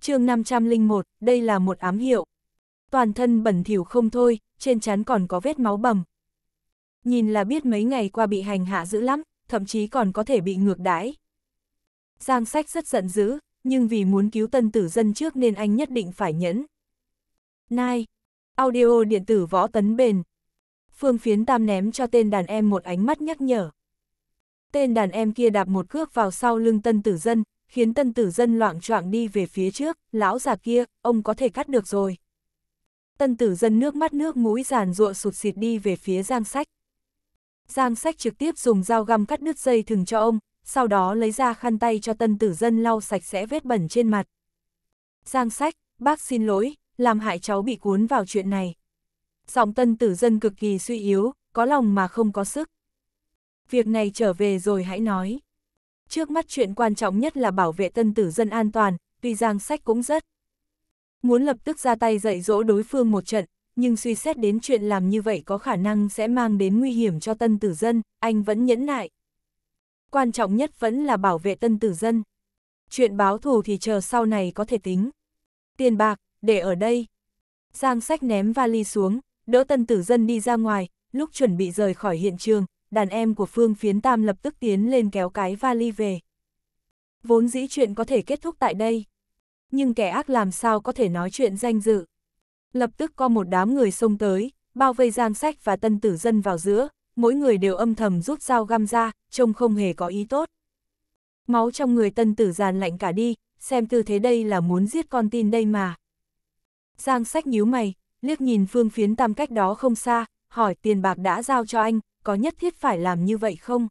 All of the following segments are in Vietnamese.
chương 501, đây là một ám hiệu. Toàn thân bẩn thỉu không thôi, trên trán còn có vết máu bầm. Nhìn là biết mấy ngày qua bị hành hạ dữ lắm, thậm chí còn có thể bị ngược đãi. Giang sách rất giận dữ, nhưng vì muốn cứu tân tử dân trước nên anh nhất định phải nhẫn. Nai, audio điện tử võ tấn bền. Phương phiến tam ném cho tên đàn em một ánh mắt nhắc nhở. Tên đàn em kia đạp một cước vào sau lưng tân tử dân, khiến tân tử dân loạn choạng đi về phía trước, lão già kia, ông có thể cắt được rồi. Tân tử dân nước mắt nước mũi giàn ruộng sụt xịt đi về phía giang sách. Giang sách trực tiếp dùng dao găm cắt đứt dây thừng cho ông, sau đó lấy ra khăn tay cho tân tử dân lau sạch sẽ vết bẩn trên mặt. Giang sách, bác xin lỗi, làm hại cháu bị cuốn vào chuyện này. Giọng tân tử dân cực kỳ suy yếu, có lòng mà không có sức. Việc này trở về rồi hãy nói. Trước mắt chuyện quan trọng nhất là bảo vệ tân tử dân an toàn, tuy Giang Sách cũng rất muốn lập tức ra tay dạy dỗ đối phương một trận, nhưng suy xét đến chuyện làm như vậy có khả năng sẽ mang đến nguy hiểm cho tân tử dân, anh vẫn nhẫn nại. Quan trọng nhất vẫn là bảo vệ tân tử dân. Chuyện báo thù thì chờ sau này có thể tính. Tiền bạc, để ở đây. Giang sách ném vali xuống, đỡ tân tử dân đi ra ngoài, lúc chuẩn bị rời khỏi hiện trường, đàn em của Phương Phiến Tam lập tức tiến lên kéo cái vali về. Vốn dĩ chuyện có thể kết thúc tại đây. Nhưng kẻ ác làm sao có thể nói chuyện danh dự. Lập tức có một đám người xông tới, bao vây giang sách và tân tử dân vào giữa, mỗi người đều âm thầm rút dao găm ra, trông không hề có ý tốt. Máu trong người tân tử giàn lạnh cả đi, xem tư thế đây là muốn giết con tin đây mà. Giang sách nhíu mày, liếc nhìn phương phiến tam cách đó không xa, hỏi tiền bạc đã giao cho anh, có nhất thiết phải làm như vậy không?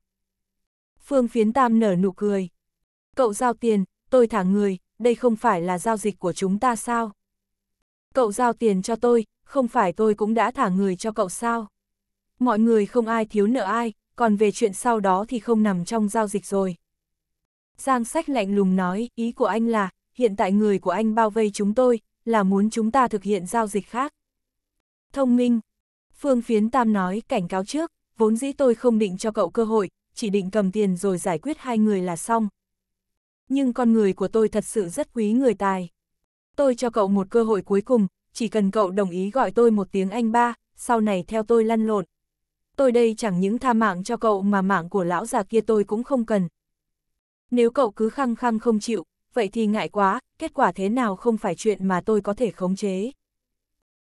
Phương Phiến Tam nở nụ cười. Cậu giao tiền, tôi thả người, đây không phải là giao dịch của chúng ta sao? Cậu giao tiền cho tôi, không phải tôi cũng đã thả người cho cậu sao? Mọi người không ai thiếu nợ ai, còn về chuyện sau đó thì không nằm trong giao dịch rồi. Giang sách lạnh lùng nói, ý của anh là, hiện tại người của anh bao vây chúng tôi, là muốn chúng ta thực hiện giao dịch khác. Thông minh. Phương Phiến Tam nói, cảnh cáo trước, vốn dĩ tôi không định cho cậu cơ hội, chỉ định cầm tiền rồi giải quyết hai người là xong. Nhưng con người của tôi thật sự rất quý người tài. Tôi cho cậu một cơ hội cuối cùng, chỉ cần cậu đồng ý gọi tôi một tiếng anh ba, sau này theo tôi lăn lộn. Tôi đây chẳng những tha mạng cho cậu mà mạng của lão già kia tôi cũng không cần. Nếu cậu cứ khăng khăng không chịu, vậy thì ngại quá, kết quả thế nào không phải chuyện mà tôi có thể khống chế.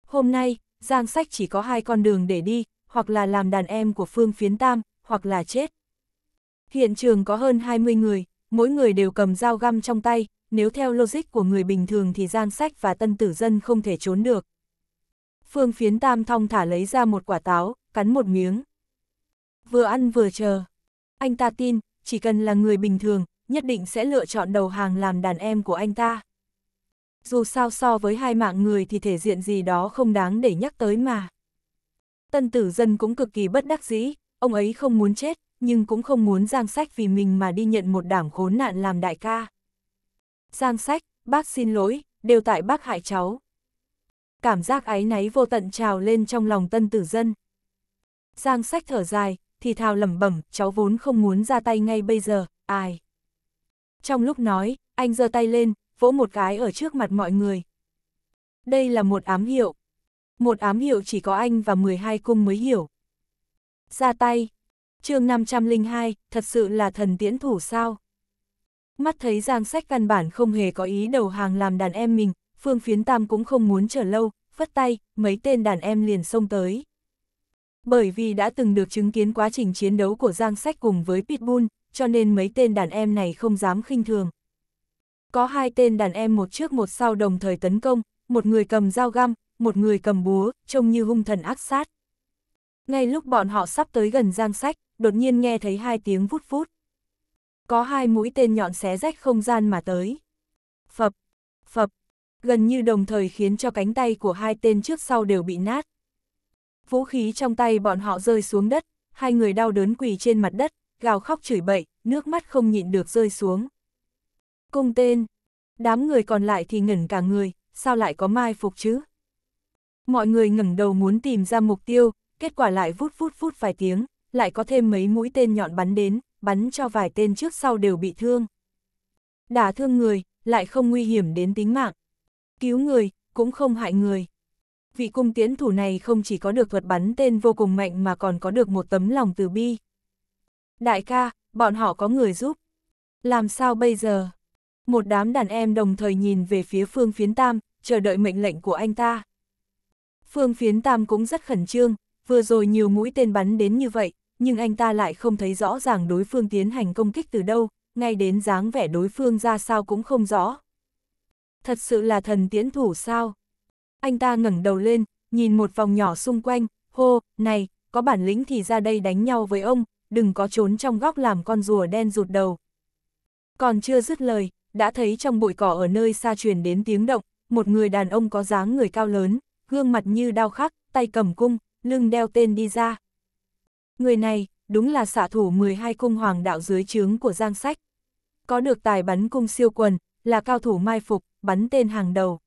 Hôm nay, Giang Sách chỉ có hai con đường để đi, hoặc là làm đàn em của Phương Phiến Tam, hoặc là chết. Hiện trường có hơn 20 người, mỗi người đều cầm dao găm trong tay, nếu theo logic của người bình thường thì gian sách và tân tử dân không thể trốn được. Phương Phiến Tam thong thả lấy ra một quả táo, cắn một miếng. Vừa ăn vừa chờ. Anh ta tin, chỉ cần là người bình thường, nhất định sẽ lựa chọn đầu hàng làm đàn em của anh ta. Dù sao so với hai mạng người thì thể diện gì đó không đáng để nhắc tới mà. Tân tử dân cũng cực kỳ bất đắc dĩ, ông ấy không muốn chết, nhưng cũng không muốn Giang Sách vì mình mà đi nhận một đảm khốn nạn làm đại ca. Giang Sách, bác xin lỗi, đều tại bác hại cháu. Cảm giác áy náy vô tận trào lên trong lòng tân tử dân. Giang Sách thở dài, thì thào lẩm bẩm, cháu vốn không muốn ra tay ngay bây giờ, ai. Trong lúc nói, anh giơ tay lên, vỗ một cái ở trước mặt mọi người. Đây là một ám hiệu, một ám hiệu chỉ có anh và 12 cung mới hiểu. Ra tay, chương 502, thật sự là thần tiễn thủ sao? Mắt thấy Giang Sách căn bản không hề có ý đầu hàng làm đàn em mình, Phương Phiến Tam cũng không muốn chờ lâu, phất tay, mấy tên đàn em liền xông tới. Bởi vì đã từng được chứng kiến quá trình chiến đấu của Giang Sách cùng với Pitbull, cho nên mấy tên đàn em này không dám khinh thường. Có hai tên đàn em một trước một sau đồng thời tấn công, một người cầm dao găm, một người cầm búa, trông như hung thần ác sát. Ngay lúc bọn họ sắp tới gần giang sách, đột nhiên nghe thấy hai tiếng vút vút. Có hai mũi tên nhọn xé rách không gian mà tới. Phập, phập, gần như đồng thời khiến cho cánh tay của hai tên trước sau đều bị nát. Vũ khí trong tay bọn họ rơi xuống đất, hai người đau đớn quỳ trên mặt đất, gào khóc chửi bậy, nước mắt không nhịn được rơi xuống. Cung tên, đám người còn lại thì ngẩn cả người, sao lại có mai phục chứ? Mọi người ngẩng đầu muốn tìm ra mục tiêu, kết quả lại vút vút vút vài tiếng, lại có thêm mấy mũi tên nhọn bắn đến, bắn cho vài tên trước sau đều bị thương. Đả thương người, lại không nguy hiểm đến tính mạng. Cứu người, cũng không hại người. Vị cung tiến thủ này không chỉ có được thuật bắn tên vô cùng mạnh mà còn có được một tấm lòng từ bi. Đại ca, bọn họ có người giúp. Làm sao bây giờ? Một đám đàn em đồng thời nhìn về phía phương phiến tam, chờ đợi mệnh lệnh của anh ta. Phương phiến tam cũng rất khẩn trương, vừa rồi nhiều mũi tên bắn đến như vậy, nhưng anh ta lại không thấy rõ ràng đối phương tiến hành công kích từ đâu, ngay đến dáng vẻ đối phương ra sao cũng không rõ. Thật sự là thần tiến thủ sao? Anh ta ngẩng đầu lên, nhìn một vòng nhỏ xung quanh, hô, này, có bản lĩnh thì ra đây đánh nhau với ông, đừng có trốn trong góc làm con rùa đen rụt đầu. Còn chưa dứt lời, đã thấy trong bụi cỏ ở nơi xa truyền đến tiếng động, một người đàn ông có dáng người cao lớn, gương mặt như đao khắc, tay cầm cung, lưng đeo tên đi ra. Người này, đúng là xạ thủ 12 cung hoàng đạo dưới trướng của Giang Sách. Có được tài bắn cung siêu quần, là cao thủ mai phục, bắn tên hàng đầu.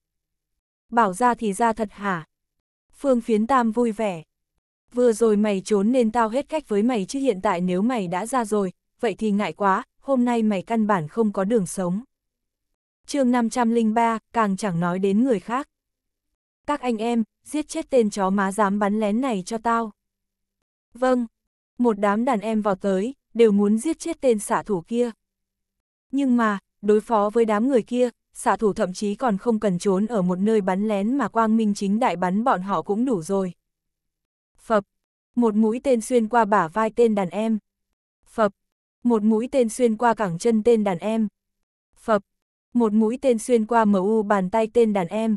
Bảo ra thì ra thật hả? Phương Phiến Tam vui vẻ. Vừa rồi mày trốn nên tao hết cách với mày chứ hiện tại nếu mày đã ra rồi, vậy thì ngại quá, hôm nay mày căn bản không có đường sống. chương 503, càng chẳng nói đến người khác các anh em, giết chết tên chó má dám bắn lén này cho tao. Vâng, một đám đàn em vào tới, đều muốn giết chết tên xạ thủ kia. Nhưng mà, đối phó với đám người kia, xạ thủ thậm chí còn không cần trốn ở một nơi bắn lén mà quang minh chính đại bắn bọn họ cũng đủ rồi. Phập, một mũi tên xuyên qua bả vai tên đàn em. Phập, một mũi tên xuyên qua cẳng chân tên đàn em. Phập, một mũi tên xuyên qua mu bàn tay tên đàn em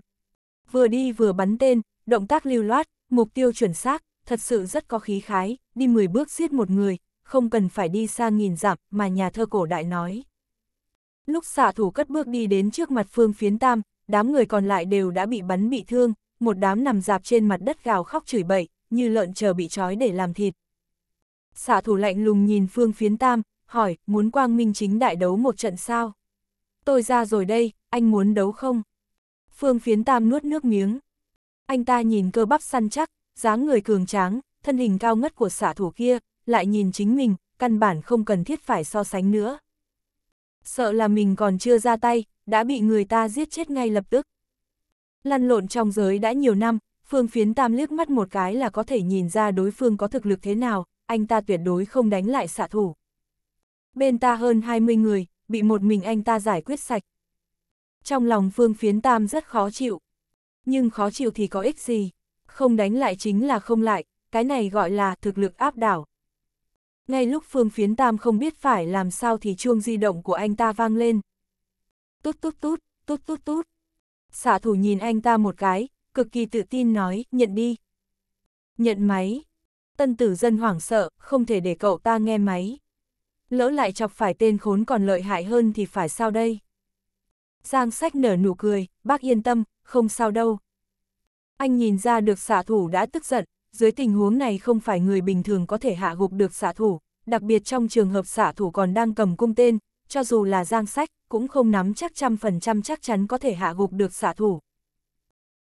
vừa đi vừa bắn tên, động tác lưu loát, mục tiêu chuẩn xác, thật sự rất có khí khái, đi 10 bước giết một người, không cần phải đi xa nghìn dặm mà nhà thơ cổ đại nói. Lúc xạ thủ cất bước đi đến trước mặt phương phiến tam, đám người còn lại đều đã bị bắn bị thương, một đám nằm dạp trên mặt đất gào khóc chửi bậy, như lợn chờ bị trói để làm thịt. Xạ thủ lạnh lùng nhìn phương phiến tam, hỏi, muốn quang minh chính đại đấu một trận sao? Tôi ra rồi đây, anh muốn đấu không? Phương phiến tam nuốt nước miếng. Anh ta nhìn cơ bắp săn chắc, dáng người cường tráng, thân hình cao ngất của xạ thủ kia, lại nhìn chính mình, căn bản không cần thiết phải so sánh nữa. Sợ là mình còn chưa ra tay, đã bị người ta giết chết ngay lập tức. Lăn lộn trong giới đã nhiều năm, Phương phiến tam liếc mắt một cái là có thể nhìn ra đối phương có thực lực thế nào, anh ta tuyệt đối không đánh lại xạ thủ. Bên ta hơn 20 người, bị một mình anh ta giải quyết sạch, trong lòng Phương Phiến Tam rất khó chịu. Nhưng khó chịu thì có ích gì? Không đánh lại chính là không lại, cái này gọi là thực lực áp đảo. Ngay lúc Phương Phiến Tam không biết phải làm sao thì chuông di động của anh ta vang lên. Tút tút tút, tút tút tút. Xạ thủ nhìn anh ta một cái, cực kỳ tự tin nói, nhận đi. Nhận máy. Tân tử dân hoảng sợ, không thể để cậu ta nghe máy. Lỡ lại chọc phải tên khốn còn lợi hại hơn thì phải sao đây? Giang sách nở nụ cười, bác yên tâm, không sao đâu. Anh nhìn ra được xạ thủ đã tức giận, dưới tình huống này không phải người bình thường có thể hạ gục được xạ thủ, đặc biệt trong trường hợp xạ thủ còn đang cầm cung tên, cho dù là giang sách, cũng không nắm chắc trăm phần trăm chắc chắn có thể hạ gục được xạ thủ.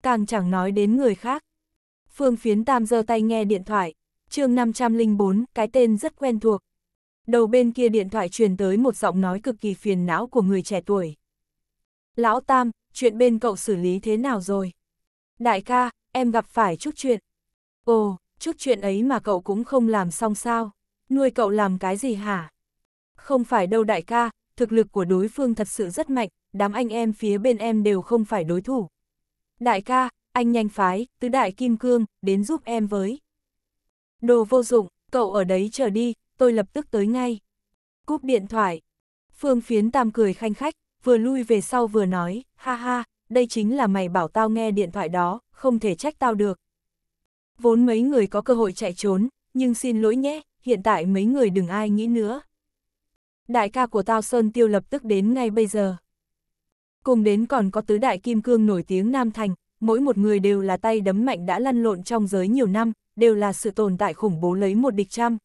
Càng chẳng nói đến người khác. Phương phiến tam giơ tay nghe điện thoại, chương 504, cái tên rất quen thuộc. Đầu bên kia điện thoại truyền tới một giọng nói cực kỳ phiền não của người trẻ tuổi. Lão Tam, chuyện bên cậu xử lý thế nào rồi? Đại ca, em gặp phải chút chuyện. Ồ, chút chuyện ấy mà cậu cũng không làm xong sao? Nuôi cậu làm cái gì hả? Không phải đâu đại ca, thực lực của đối phương thật sự rất mạnh, đám anh em phía bên em đều không phải đối thủ. Đại ca, anh nhanh phái, tứ đại kim cương, đến giúp em với. Đồ vô dụng, cậu ở đấy chờ đi, tôi lập tức tới ngay. Cúp điện thoại. Phương phiến tam cười khanh khách, vừa lui về sau vừa nói, ha ha, đây chính là mày bảo tao nghe điện thoại đó, không thể trách tao được. Vốn mấy người có cơ hội chạy trốn, nhưng xin lỗi nhé, hiện tại mấy người đừng ai nghĩ nữa. Đại ca của tao Sơn Tiêu lập tức đến ngay bây giờ. Cùng đến còn có tứ đại kim cương nổi tiếng Nam Thành, mỗi một người đều là tay đấm mạnh đã lăn lộn trong giới nhiều năm, đều là sự tồn tại khủng bố lấy một địch trăm.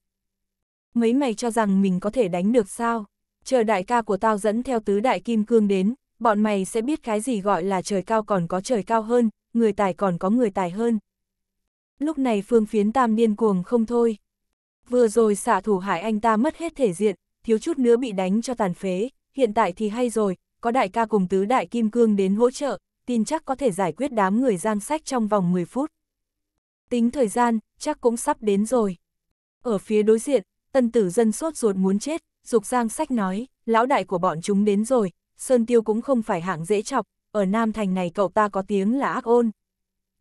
Mấy mày cho rằng mình có thể đánh được sao? chờ đại ca của tao dẫn theo tứ đại kim cương đến, bọn mày sẽ biết cái gì gọi là trời cao còn có trời cao hơn, người tài còn có người tài hơn. Lúc này phương phiến tam điên cuồng không thôi. Vừa rồi xạ thủ hải anh ta mất hết thể diện, thiếu chút nữa bị đánh cho tàn phế, hiện tại thì hay rồi, có đại ca cùng tứ đại kim cương đến hỗ trợ, tin chắc có thể giải quyết đám người giang sách trong vòng 10 phút. Tính thời gian, chắc cũng sắp đến rồi. Ở phía đối diện, tân tử dân sốt ruột muốn chết, Dục Giang Sách nói, lão đại của bọn chúng đến rồi, Sơn Tiêu cũng không phải hạng dễ chọc, ở Nam Thành này cậu ta có tiếng là ác ôn.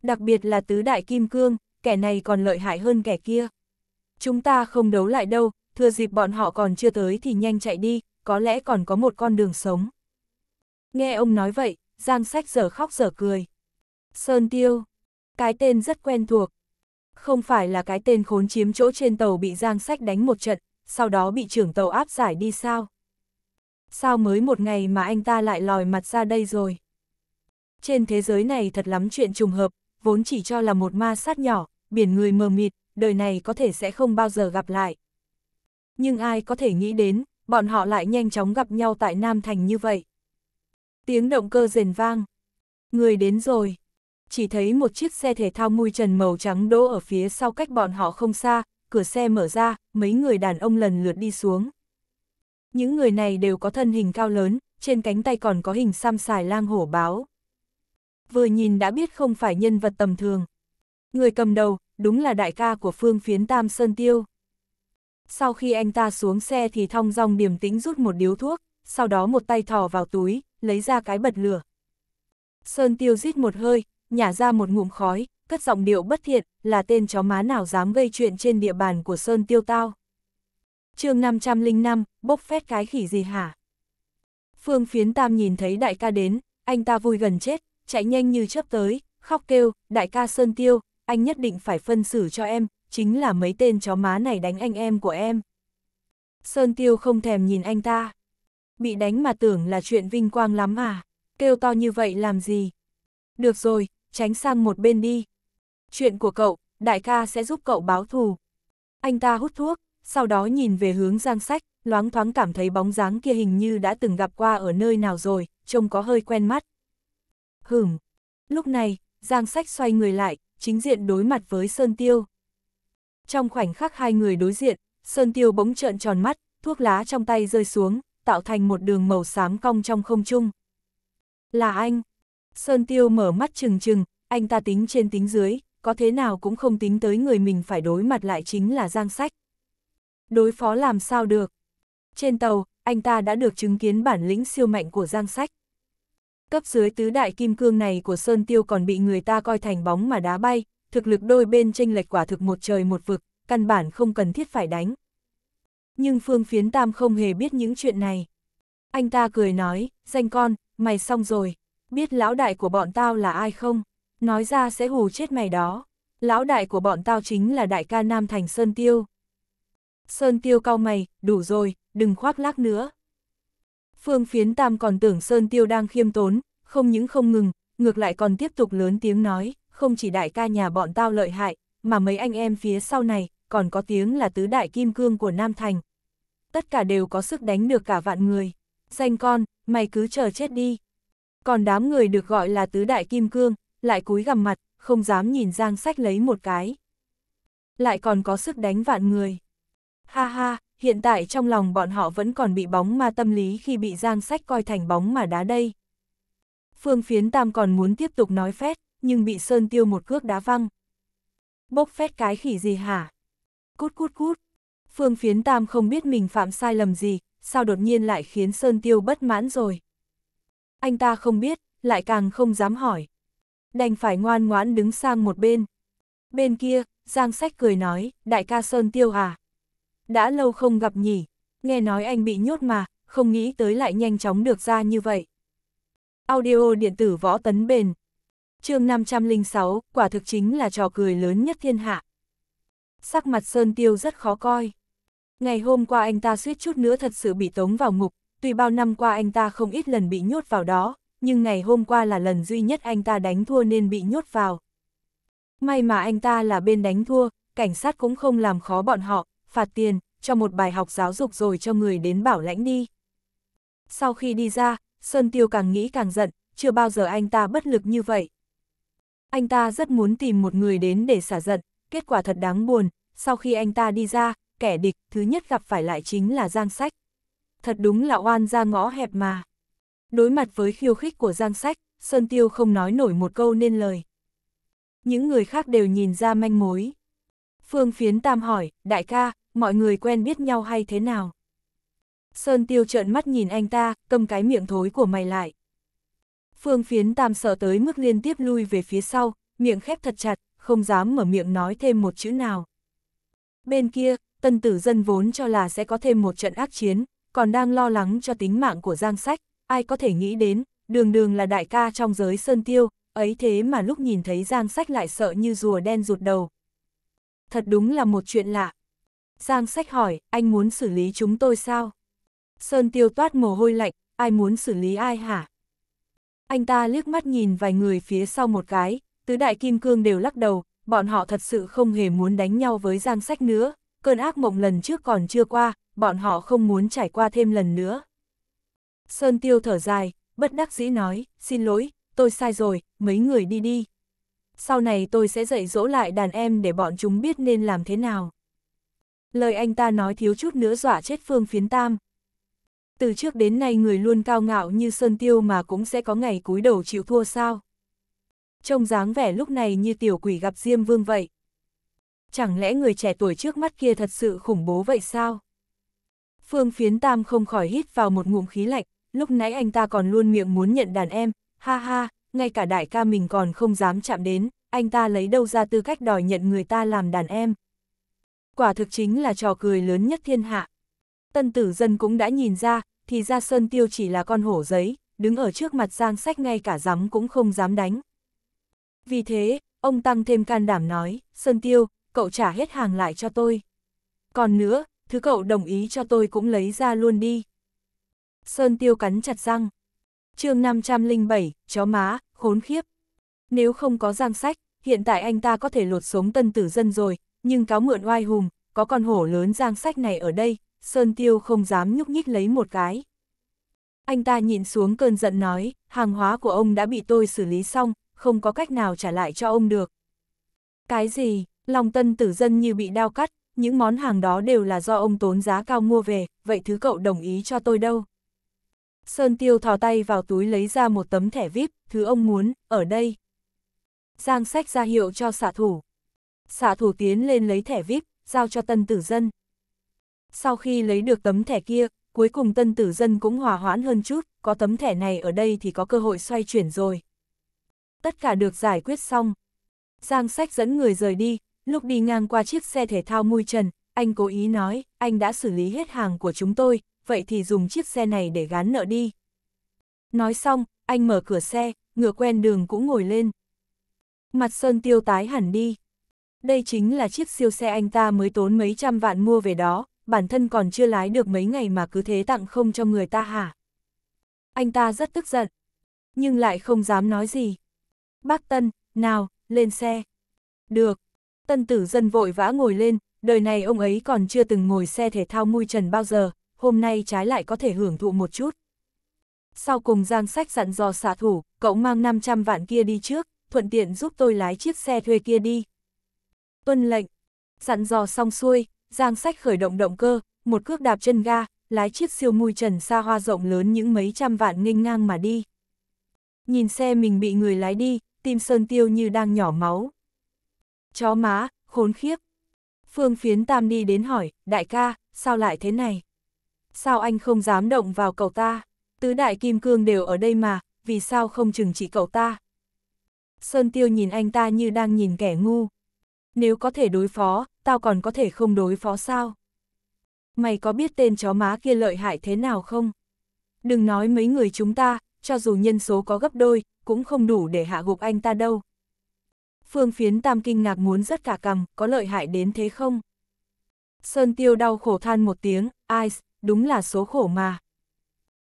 Đặc biệt là tứ đại kim cương, kẻ này còn lợi hại hơn kẻ kia. Chúng ta không đấu lại đâu, thừa dịp bọn họ còn chưa tới thì nhanh chạy đi, có lẽ còn có một con đường sống. Nghe ông nói vậy, Giang Sách giờ khóc giờ cười. Sơn Tiêu, cái tên rất quen thuộc. Không phải là cái tên khốn chiếm chỗ trên tàu bị Giang Sách đánh một trận, sau đó bị trưởng tàu áp giải đi sao? Sao mới một ngày mà anh ta lại lòi mặt ra đây rồi? Trên thế giới này thật lắm chuyện trùng hợp, vốn chỉ cho là một ma sát nhỏ, biển người mờ mịt, đời này có thể sẽ không bao giờ gặp lại. Nhưng ai có thể nghĩ đến, bọn họ lại nhanh chóng gặp nhau tại Nam Thành như vậy. Tiếng động cơ rền vang. Người đến rồi. Chỉ thấy một chiếc xe thể thao mui trần màu trắng đỗ ở phía sau cách bọn họ không xa, cửa xe mở ra, mấy người đàn ông lần lượt đi xuống. Những người này đều có thân hình cao lớn, trên cánh tay còn có hình xăm xài lang hổ báo. Vừa nhìn đã biết không phải nhân vật tầm thường. Người cầm đầu, đúng là đại ca của phương phiến Tam Sơn Tiêu. Sau khi anh ta xuống xe thì thong dong điềm tĩnh rút một điếu thuốc, sau đó một tay thò vào túi, lấy ra cái bật lửa. Sơn Tiêu rít một hơi, nhả ra một ngụm khói, cất giọng điệu bất thiện, là tên chó má nào dám gây chuyện trên địa bàn của Sơn Tiêu Tao. chương 505, bốc phét cái khỉ gì hả? Phương Phiến Tam nhìn thấy đại ca đến, anh ta vui gần chết, chạy nhanh như chớp tới, khóc kêu, đại ca Sơn Tiêu, anh nhất định phải phân xử cho em, chính là mấy tên chó má này đánh anh em của em. Sơn Tiêu không thèm nhìn anh ta. Bị đánh mà tưởng là chuyện vinh quang lắm à, kêu to như vậy làm gì? Được rồi, tránh sang một bên đi, Chuyện của cậu, đại ca sẽ giúp cậu báo thù. Anh ta hút thuốc, sau đó nhìn về hướng giang sách, loáng thoáng cảm thấy bóng dáng kia hình như đã từng gặp qua ở nơi nào rồi, trông có hơi quen mắt. Hửm. Lúc này, giang sách xoay người lại, chính diện đối mặt với Sơn Tiêu. Trong khoảnh khắc hai người đối diện, Sơn Tiêu bỗng trợn tròn mắt, thuốc lá trong tay rơi xuống, tạo thành một đường màu xám cong trong không trung. Là anh. Sơn Tiêu mở mắt trừng trừng, anh ta tính trên tính dưới, có thế nào cũng không tính tới người mình phải đối mặt lại chính là Giang Sách. Đối phó làm sao được? Trên tàu, anh ta đã được chứng kiến bản lĩnh siêu mạnh của Giang Sách. Cấp dưới tứ đại kim cương này của Sơn Tiêu còn bị người ta coi thành bóng mà đá bay, thực lực đôi bên tranh lệch quả thực một trời một vực, căn bản không cần thiết phải đánh. Nhưng Phương Phiến Tam không hề biết những chuyện này. Anh ta cười nói, danh con, mày xong rồi, biết lão đại của bọn tao là ai không? Nói ra sẽ hù chết mày đó. Lão đại của bọn tao chính là đại ca Nam Thành Sơn Tiêu. Sơn Tiêu cau mày, đủ rồi, đừng khoác lác nữa. Phương Phiến Tam còn tưởng Sơn Tiêu đang khiêm tốn, không những không ngừng, ngược lại còn tiếp tục lớn tiếng nói, không chỉ đại ca nhà bọn tao lợi hại, mà mấy anh em phía sau này, còn có tiếng là tứ đại kim cương của Nam Thành. Tất cả đều có sức đánh được cả vạn người. Danh con, mày cứ chờ chết đi. Còn đám người được gọi là tứ đại kim cương, lại cúi gằm mặt, không dám nhìn Giang Sách lấy một cái. Lại còn có sức đánh vạn người. Ha ha, hiện tại trong lòng bọn họ vẫn còn bị bóng ma tâm lý khi bị Giang Sách coi thành bóng mà đá đây. Phương Phiến Tam còn muốn tiếp tục nói phét, nhưng bị Sơn Tiêu một cước đá văng. Bốc phét cái khỉ gì hả? Cút cút cút. Phương Phiến Tam không biết mình phạm sai lầm gì, sao đột nhiên lại khiến Sơn Tiêu bất mãn rồi. Anh ta không biết, lại càng không dám hỏi, đành phải ngoan ngoãn đứng sang một bên. Bên kia, Giang Sách cười nói, đại ca Sơn Tiêu à? Đã lâu không gặp nhỉ, nghe nói anh bị nhốt mà, không nghĩ tới lại nhanh chóng được ra như vậy. Audio điện tử võ tấn bền. chương 506, quả thực chính là trò cười lớn nhất thiên hạ. Sắc mặt Sơn Tiêu rất khó coi. Ngày hôm qua anh ta suýt chút nữa thật sự bị tống vào ngục, tuy bao năm qua anh ta không ít lần bị nhốt vào đó, nhưng ngày hôm qua là lần duy nhất anh ta đánh thua nên bị nhốt vào. May mà anh ta là bên đánh thua, cảnh sát cũng không làm khó bọn họ, phạt tiền, cho một bài học giáo dục rồi cho người đến bảo lãnh đi. Sau khi đi ra, Sơn Tiêu càng nghĩ càng giận, chưa bao giờ anh ta bất lực như vậy. Anh ta rất muốn tìm một người đến để xả giận, kết quả thật đáng buồn, sau khi anh ta đi ra, kẻ địch thứ nhất gặp phải lại chính là Giang Sách. Thật đúng là oan ra ngõ hẹp mà. Đối mặt với khiêu khích của Giang Sách, Sơn Tiêu không nói nổi một câu nên lời. Những người khác đều nhìn ra manh mối. Phương Phiến Tam hỏi, đại ca, mọi người quen biết nhau hay thế nào? Sơn Tiêu trợn mắt nhìn anh ta, cầm cái miệng thối của mày lại. Phương Phiến Tam sợ tới mức liên tiếp lui về phía sau, miệng khép thật chặt, không dám mở miệng nói thêm một chữ nào. Bên kia, tân tử dân vốn cho là sẽ có thêm một trận ác chiến, còn đang lo lắng cho tính mạng của Giang Sách, ai có thể nghĩ đến, đường đường là đại ca trong giới sơn tiêu, ấy thế mà lúc nhìn thấy Giang Sách lại sợ như rùa đen rụt đầu. Thật đúng là một chuyện lạ. Giang Sách hỏi, anh muốn xử lý chúng tôi sao? Sơn tiêu toát mồ hôi lạnh, ai muốn xử lý ai hả? Anh ta liếc mắt nhìn vài người phía sau một cái, tứ đại kim cương đều lắc đầu, bọn họ thật sự không hề muốn đánh nhau với Giang Sách nữa, cơn ác mộng lần trước còn chưa qua, bọn họ không muốn trải qua thêm lần nữa. Sơn Tiêu thở dài, bất đắc dĩ nói, xin lỗi, tôi sai rồi, mấy người đi đi. Sau này tôi sẽ dạy dỗ lại đàn em để bọn chúng biết nên làm thế nào. Lời anh ta nói thiếu chút nữa dọa chết Phương Phiến Tam. Từ trước đến nay người luôn cao ngạo như Sơn Tiêu mà cũng sẽ có ngày cúi đầu chịu thua sao. Trông dáng vẻ lúc này như tiểu quỷ gặp Diêm Vương vậy. Chẳng lẽ người trẻ tuổi trước mắt kia thật sự khủng bố vậy sao? Phương Phiến Tam không khỏi hít vào một ngụm khí lạnh, lúc nãy anh ta còn luôn miệng muốn nhận đàn em, ha ha, ngay cả đại ca mình còn không dám chạm đến, anh ta lấy đâu ra tư cách đòi nhận người ta làm đàn em. Quả thực chính là trò cười lớn nhất thiên hạ. Tân tử dân cũng đã nhìn ra, thì ra Sơn Tiêu chỉ là con hổ giấy, đứng ở trước mặt Giang Sách ngay cả dám cũng không dám đánh. Vì thế, ông Tăng thêm can đảm nói, Sơn Tiêu, cậu trả hết hàng lại cho tôi. Còn nữa, thứ cậu đồng ý cho tôi cũng lấy ra luôn đi. Sơn Tiêu cắn chặt răng. chương 507, chó má, khốn khiếp. Nếu không có giang sách, hiện tại anh ta có thể lột sống tân tử dân rồi, nhưng cáo mượn oai hùng, có con hổ lớn giang sách này ở đây, Sơn Tiêu không dám nhúc nhích lấy một cái. Anh ta nhìn xuống cơn giận nói, hàng hóa của ông đã bị tôi xử lý xong, không có cách nào trả lại cho ông được. Cái gì, lòng tân tử dân như bị đao cắt, những món hàng đó đều là do ông tốn giá cao mua về, vậy thứ cậu đồng ý cho tôi đâu. Sơn Tiêu thò tay vào túi lấy ra một tấm thẻ VIP, thứ ông muốn, ở đây. Giang sách ra hiệu cho xạ thủ. Xạ thủ tiến lên lấy thẻ VIP, giao cho tân tử dân. Sau khi lấy được tấm thẻ kia, cuối cùng tân tử dân cũng hòa hoãn hơn chút, có tấm thẻ này ở đây thì có cơ hội xoay chuyển rồi. Tất cả được giải quyết xong. Giang sách dẫn người rời đi, lúc đi ngang qua chiếc xe thể thao mui trần, anh cố ý nói, anh đã xử lý hết hàng của chúng tôi, vậy thì dùng chiếc xe này để gán nợ đi. Nói xong, anh mở cửa xe, ngựa quen đường cũng ngồi lên. Mặt Sơn Tiêu tái hẳn đi. Đây chính là chiếc siêu xe anh ta mới tốn mấy trăm vạn mua về đó, bản thân còn chưa lái được mấy ngày mà cứ thế tặng không cho người ta hả? Anh ta rất tức giận, nhưng lại không dám nói gì. Bác Tân, nào, lên xe. Được. Tân tử dân vội vã ngồi lên, đời này ông ấy còn chưa từng ngồi xe thể thao mui trần bao giờ, hôm nay trái lại có thể hưởng thụ một chút. Sau cùng Giang Sách dặn dò xạ thủ, cậu mang 500 vạn kia đi trước, thuận tiện giúp tôi lái chiếc xe thuê kia đi. Tuân lệnh, dặn dò xong xuôi, Giang Sách khởi động động cơ, một cước đạp chân ga, lái chiếc siêu mui trần xa hoa rộng lớn những mấy trăm vạn nghênh ngang mà đi. Nhìn xe mình bị người lái đi, tim Sơn Tiêu như đang nhỏ máu. Chó má, khốn khiếp. Phương Phiến Tam đi đến hỏi, đại ca, sao lại thế này? sao anh không dám động vào cậu ta? Tứ đại kim cương đều ở đây mà, vì sao không chừng trị cậu ta? Sơn Tiêu nhìn anh ta như đang nhìn kẻ ngu. Nếu có thể đối phó, tao còn có thể không đối phó sao? Mày có biết tên chó má kia lợi hại thế nào không? Đừng nói mấy người chúng ta, cho dù nhân số có gấp đôi, cũng không đủ để hạ gục anh ta đâu. Phương phiến tam kinh ngạc muốn rất cả cầm, có lợi hại đến thế không? Sơn Tiêu đau khổ than một tiếng, Ice, đúng là số khổ mà.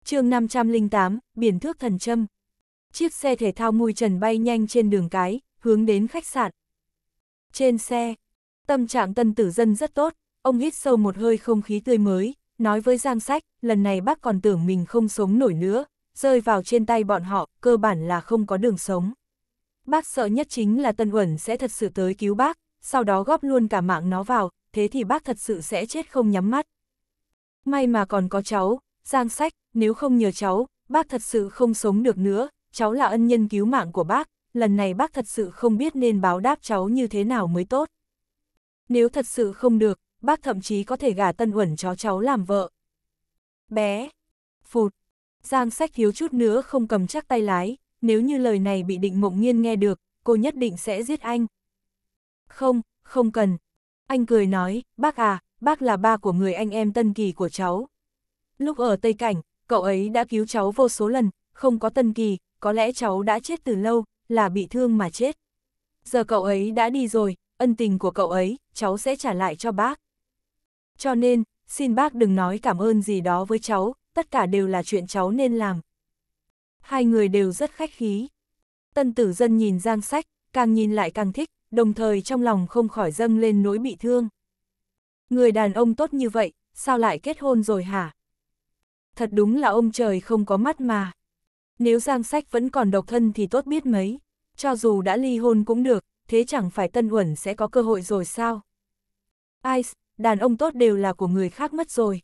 chương 508, Biển Thước Thần Châm. Chiếc xe thể thao mùi trần bay nhanh trên đường cái, hướng đến khách sạn. Trên xe, tâm trạng tân tử dân rất tốt, ông hít sâu một hơi không khí tươi mới, nói với Giang Sách, lần này bác còn tưởng mình không sống nổi nữa, rơi vào trên tay bọn họ, cơ bản là không có đường sống. Bác sợ nhất chính là Tân Uẩn sẽ thật sự tới cứu bác, sau đó góp luôn cả mạng nó vào, thế thì bác thật sự sẽ chết không nhắm mắt. May mà còn có cháu, Giang Sách, nếu không nhờ cháu, bác thật sự không sống được nữa, cháu là ân nhân cứu mạng của bác, lần này bác thật sự không biết nên báo đáp cháu như thế nào mới tốt. Nếu thật sự không được, bác thậm chí có thể gả tân uẩn cho cháu làm vợ. Bé, phụt, Giang Sách thiếu chút nữa không cầm chắc tay lái, nếu như lời này bị định mộng nghiên nghe được, cô nhất định sẽ giết anh. Không, không cần. Anh cười nói, bác à, bác là ba của người anh em Tân Kỳ của cháu. Lúc ở Tây Cảnh, cậu ấy đã cứu cháu vô số lần, không có Tân Kỳ, có lẽ cháu đã chết từ lâu, là bị thương mà chết. Giờ cậu ấy đã đi rồi, ân tình của cậu ấy, cháu sẽ trả lại cho bác. Cho nên, xin bác đừng nói cảm ơn gì đó với cháu, tất cả đều là chuyện cháu nên làm. Hai người đều rất khách khí. Tân tử dân nhìn Giang Sách, càng nhìn lại càng thích, đồng thời trong lòng không khỏi dâng lên nỗi bị thương người đàn ông tốt như vậy, sao lại kết hôn rồi hả? Thật đúng là ông trời không có mắt mà. Nếu Giang Sách vẫn còn độc thân thì tốt biết mấy, cho dù đã ly hôn cũng được, thế chẳng phải Tân Uẩn sẽ có cơ hội rồi sao? Ai, đàn ông tốt đều là của người khác mất rồi.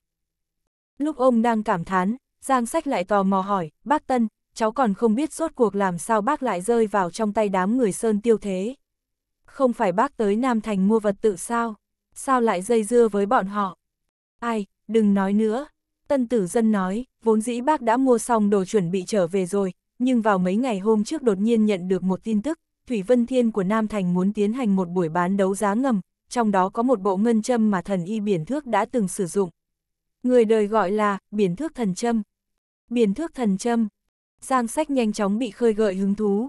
Lúc ông đang cảm thán, Giang Sách lại tò mò hỏi, bác Tân, cháu còn không biết rốt cuộc làm sao bác lại rơi vào trong tay đám người Sơn Tiêu thế. Không phải bác tới Nam Thành mua vật tự sao? sao lại dây dưa với bọn họ? Ai, đừng nói nữa. Tân tử dân nói, vốn dĩ bác đã mua xong đồ chuẩn bị trở về rồi, nhưng vào mấy ngày hôm trước đột nhiên nhận được một tin tức, Thủy Vân Thiên của Nam Thành muốn tiến hành một buổi bán đấu giá ngầm, trong đó có một bộ ngân châm mà thần y biển thước đã từng sử dụng. Người đời gọi là biển thước thần châm. Biển thước thần châm. Giang sách nhanh chóng bị khơi gợi hứng thú.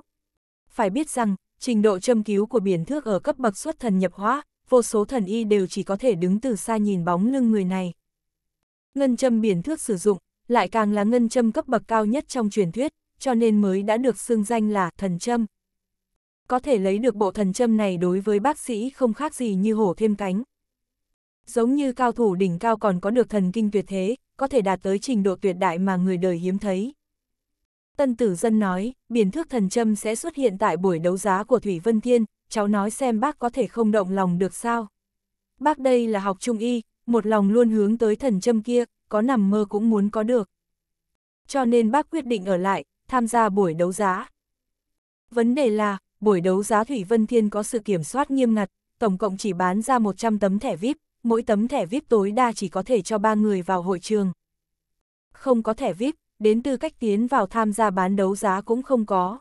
Phải biết rằng, trình độ châm cứu của biển thước ở cấp bậc xuất thần nhập hóa, vô số thần y đều chỉ có thể đứng từ xa nhìn bóng lưng người này. Ngân châm biển thước sử dụng, lại càng là ngân châm cấp bậc cao nhất trong truyền thuyết, cho nên mới đã được xưng danh là thần châm. Có thể lấy được bộ thần châm này đối với bác sĩ không khác gì như hổ thêm cánh. Giống như cao thủ đỉnh cao còn có được thần kinh tuyệt thế, có thể đạt tới trình độ tuyệt đại mà người đời hiếm thấy. Tân tử dân nói, biển thước thần châm sẽ xuất hiện tại buổi đấu giá của Thủy Vân Thiên, cháu nói xem bác có thể không động lòng được sao. Bác đây là học trung y, một lòng luôn hướng tới thần châm kia, có nằm mơ cũng muốn có được. Cho nên bác quyết định ở lại, tham gia buổi đấu giá. Vấn đề là, buổi đấu giá Thủy Vân Thiên có sự kiểm soát nghiêm ngặt, tổng cộng chỉ bán ra 100 tấm thẻ VIP, mỗi tấm thẻ VIP tối đa chỉ có thể cho 3 người vào hội trường. Không có thẻ VIP, đến tư cách tiến vào tham gia bán đấu giá cũng không có.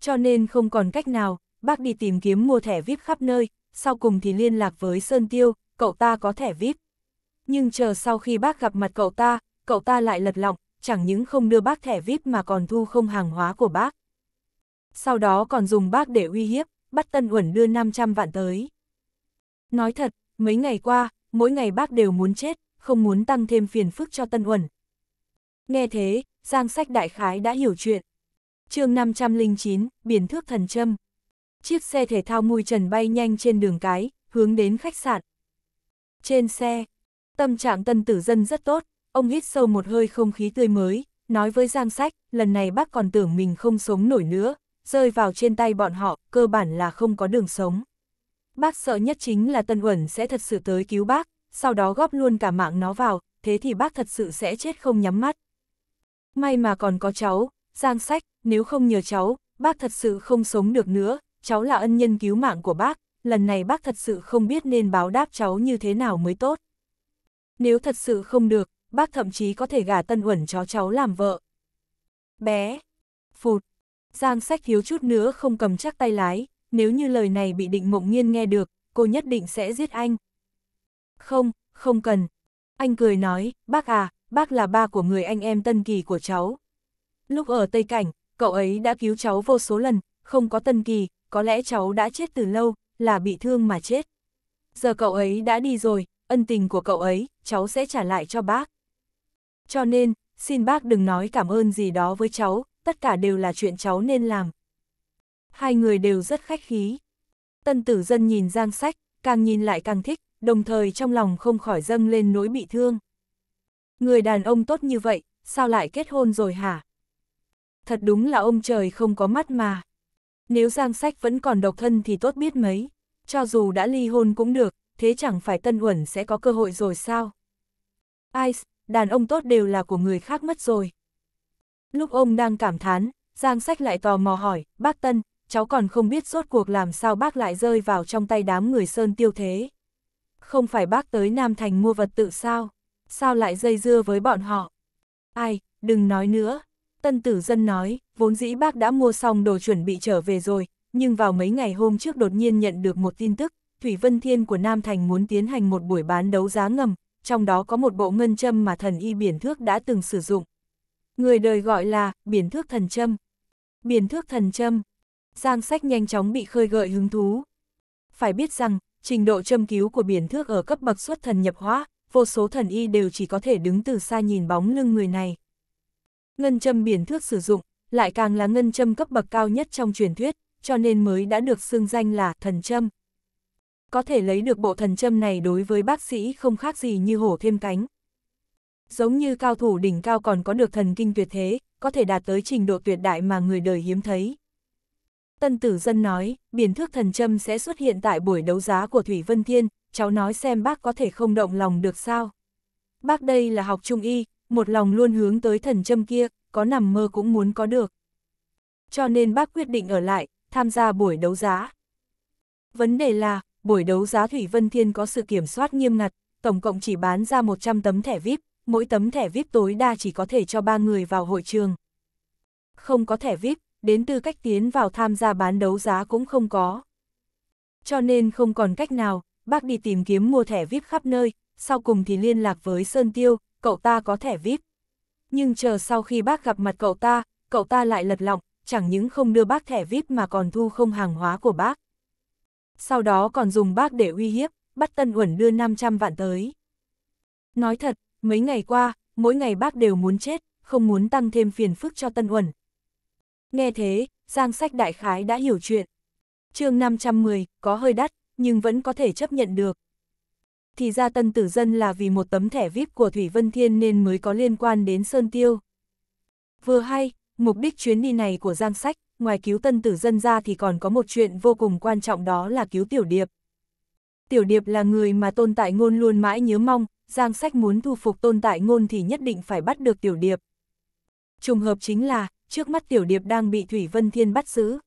Cho nên không còn cách nào, bác đi tìm kiếm mua thẻ VIP khắp nơi, sau cùng thì liên lạc với Sơn Tiêu, cậu ta có thẻ VIP. Nhưng chờ sau khi bác gặp mặt cậu ta, cậu ta lại lật lọng, chẳng những không đưa bác thẻ VIP mà còn thu không hàng hóa của bác. Sau đó còn dùng bác để uy hiếp, bắt Tân Uẩn đưa 500 vạn tới. Nói thật, mấy ngày qua, mỗi ngày bác đều muốn chết, không muốn tăng thêm phiền phức cho Tân Uẩn. Nghe thế, Giang Sách Đại Khái đã hiểu chuyện. chương 509, Biển Thước Thần trâm chiếc xe thể thao mùi trần bay nhanh trên đường cái, hướng đến khách sạn. Trên xe, tâm trạng tân tử dân rất tốt, ông hít sâu một hơi không khí tươi mới, nói với Giang Sách, lần này bác còn tưởng mình không sống nổi nữa, rơi vào trên tay bọn họ, cơ bản là không có đường sống. Bác sợ nhất chính là Tân Uẩn sẽ thật sự tới cứu bác, sau đó góp luôn cả mạng nó vào, thế thì bác thật sự sẽ chết không nhắm mắt. May mà còn có cháu, Giang Sách, nếu không nhờ cháu, bác thật sự không sống được nữa, cháu là ân nhân cứu mạng của bác, lần này bác thật sự không biết nên báo đáp cháu như thế nào mới tốt. Nếu thật sự không được, bác thậm chí có thể gả tân uẩn cho cháu làm vợ. Bé! Phụt! Giang sách thiếu chút nữa không cầm chắc tay lái, nếu như lời này bị định mộng nhiên nghe được, cô nhất định sẽ giết anh. Không, không cần. Anh cười nói, bác à, bác là ba của người anh em tân kỳ của cháu. Lúc ở Tây Cảnh, cậu ấy đã cứu cháu vô số lần, không có tân kỳ, có lẽ cháu đã chết từ lâu, là bị thương mà chết. Giờ cậu ấy đã đi rồi, ân tình của cậu ấy, cháu sẽ trả lại cho bác. Cho nên, xin bác đừng nói cảm ơn gì đó với cháu, tất cả đều là chuyện cháu nên làm. Hai người đều rất khách khí. Tân tử dân nhìn Giang Sách, càng nhìn lại càng thích, đồng thời trong lòng không khỏi dâng lên nỗi bị thương. Người đàn ông tốt như vậy, sao lại kết hôn rồi hả? Thật đúng là ông trời không có mắt mà nếu Giang Sách vẫn còn độc thân thì tốt biết mấy, cho dù đã ly hôn cũng được, thế chẳng phải Tân Uẩn sẽ có cơ hội rồi sao? Ice, đàn ông tốt đều là của người khác mất rồi. Lúc ông đang cảm thán, Giang Sách lại tò mò hỏi, bác Tân, cháu còn không biết rốt cuộc làm sao bác lại rơi vào trong tay đám người Sơn Tiêu thế. Không phải bác tới Nam Thành mua vật tự sao? Sao lại dây dưa với bọn họ? Ai, đừng nói nữa, Tân tử dân nói, vốn dĩ bác đã mua xong đồ chuẩn bị trở về rồi, nhưng vào mấy ngày hôm trước đột nhiên nhận được một tin tức, Thủy Vân Thiên của Nam Thành muốn tiến hành một buổi bán đấu giá ngầm, trong đó có một bộ ngân châm mà thần y biển thước đã từng sử dụng. Người đời gọi là biển thước thần châm. Biển thước thần châm. Giang sách nhanh chóng bị khơi gợi hứng thú. Phải biết rằng, trình độ châm cứu của biển thước ở cấp bậc xuất thần nhập hóa, vô số thần y đều chỉ có thể đứng từ xa nhìn bóng lưng người này. Ngân châm biển thước sử dụng, lại càng là ngân châm cấp bậc cao nhất trong truyền thuyết, cho nên mới đã được xưng danh là thần châm. Có thể lấy được bộ thần châm này đối với bác sĩ không khác gì như hổ thêm cánh. Giống như cao thủ đỉnh cao còn có được thần kinh tuyệt thế, có thể đạt tới trình độ tuyệt đại mà người đời hiếm thấy. Tân tử dân nói, biển thước thần châm sẽ xuất hiện tại buổi đấu giá của Thủy Vân Thiên, cháu nói xem bác có thể không động lòng được sao. Bác đây là học trung y, một lòng luôn hướng tới thần châm kia, có nằm mơ cũng muốn có được. Cho nên bác quyết định ở lại, tham gia buổi đấu giá. Vấn đề là, buổi đấu giá Thủy Vân Thiên có sự kiểm soát nghiêm ngặt, tổng cộng chỉ bán ra 100 tấm thẻ VIP, mỗi tấm thẻ VIP tối đa chỉ có thể cho 3 người vào hội trường. Không có thẻ VIP, đến tư cách tiến vào tham gia bán đấu giá cũng không có. Cho nên không còn cách nào, bác đi tìm kiếm mua thẻ VIP khắp nơi, sau cùng thì liên lạc với Sơn Tiêu, cậu ta có thẻ VIP. Nhưng chờ sau khi bác gặp mặt cậu ta, cậu ta lại lật lọng, chẳng những không đưa bác thẻ VIP mà còn thu không hàng hóa của bác. Sau đó còn dùng bác để uy hiếp, bắt Tân Uẩn đưa 500 vạn tới. Nói thật, mấy ngày qua, mỗi ngày bác đều muốn chết, không muốn tăng thêm phiền phức cho Tân Uẩn. Nghe thế, Giang Sách Đại Khái đã hiểu chuyện. chương 510, có hơi đắt, nhưng vẫn có thể chấp nhận được thì ra tân tử dân là vì một tấm thẻ VIP của Thủy Vân Thiên nên mới có liên quan đến Sơn Tiêu. Vừa hay, mục đích chuyến đi này của Giang Sách, ngoài cứu tân tử dân ra thì còn có một chuyện vô cùng quan trọng đó là cứu Tiểu Điệp. Tiểu Điệp là người mà tôn tại ngôn luôn mãi nhớ mong, Giang Sách muốn thu phục tôn tại ngôn thì nhất định phải bắt được Tiểu Điệp. Trùng hợp chính là, trước mắt Tiểu Điệp đang bị Thủy Vân Thiên bắt giữ.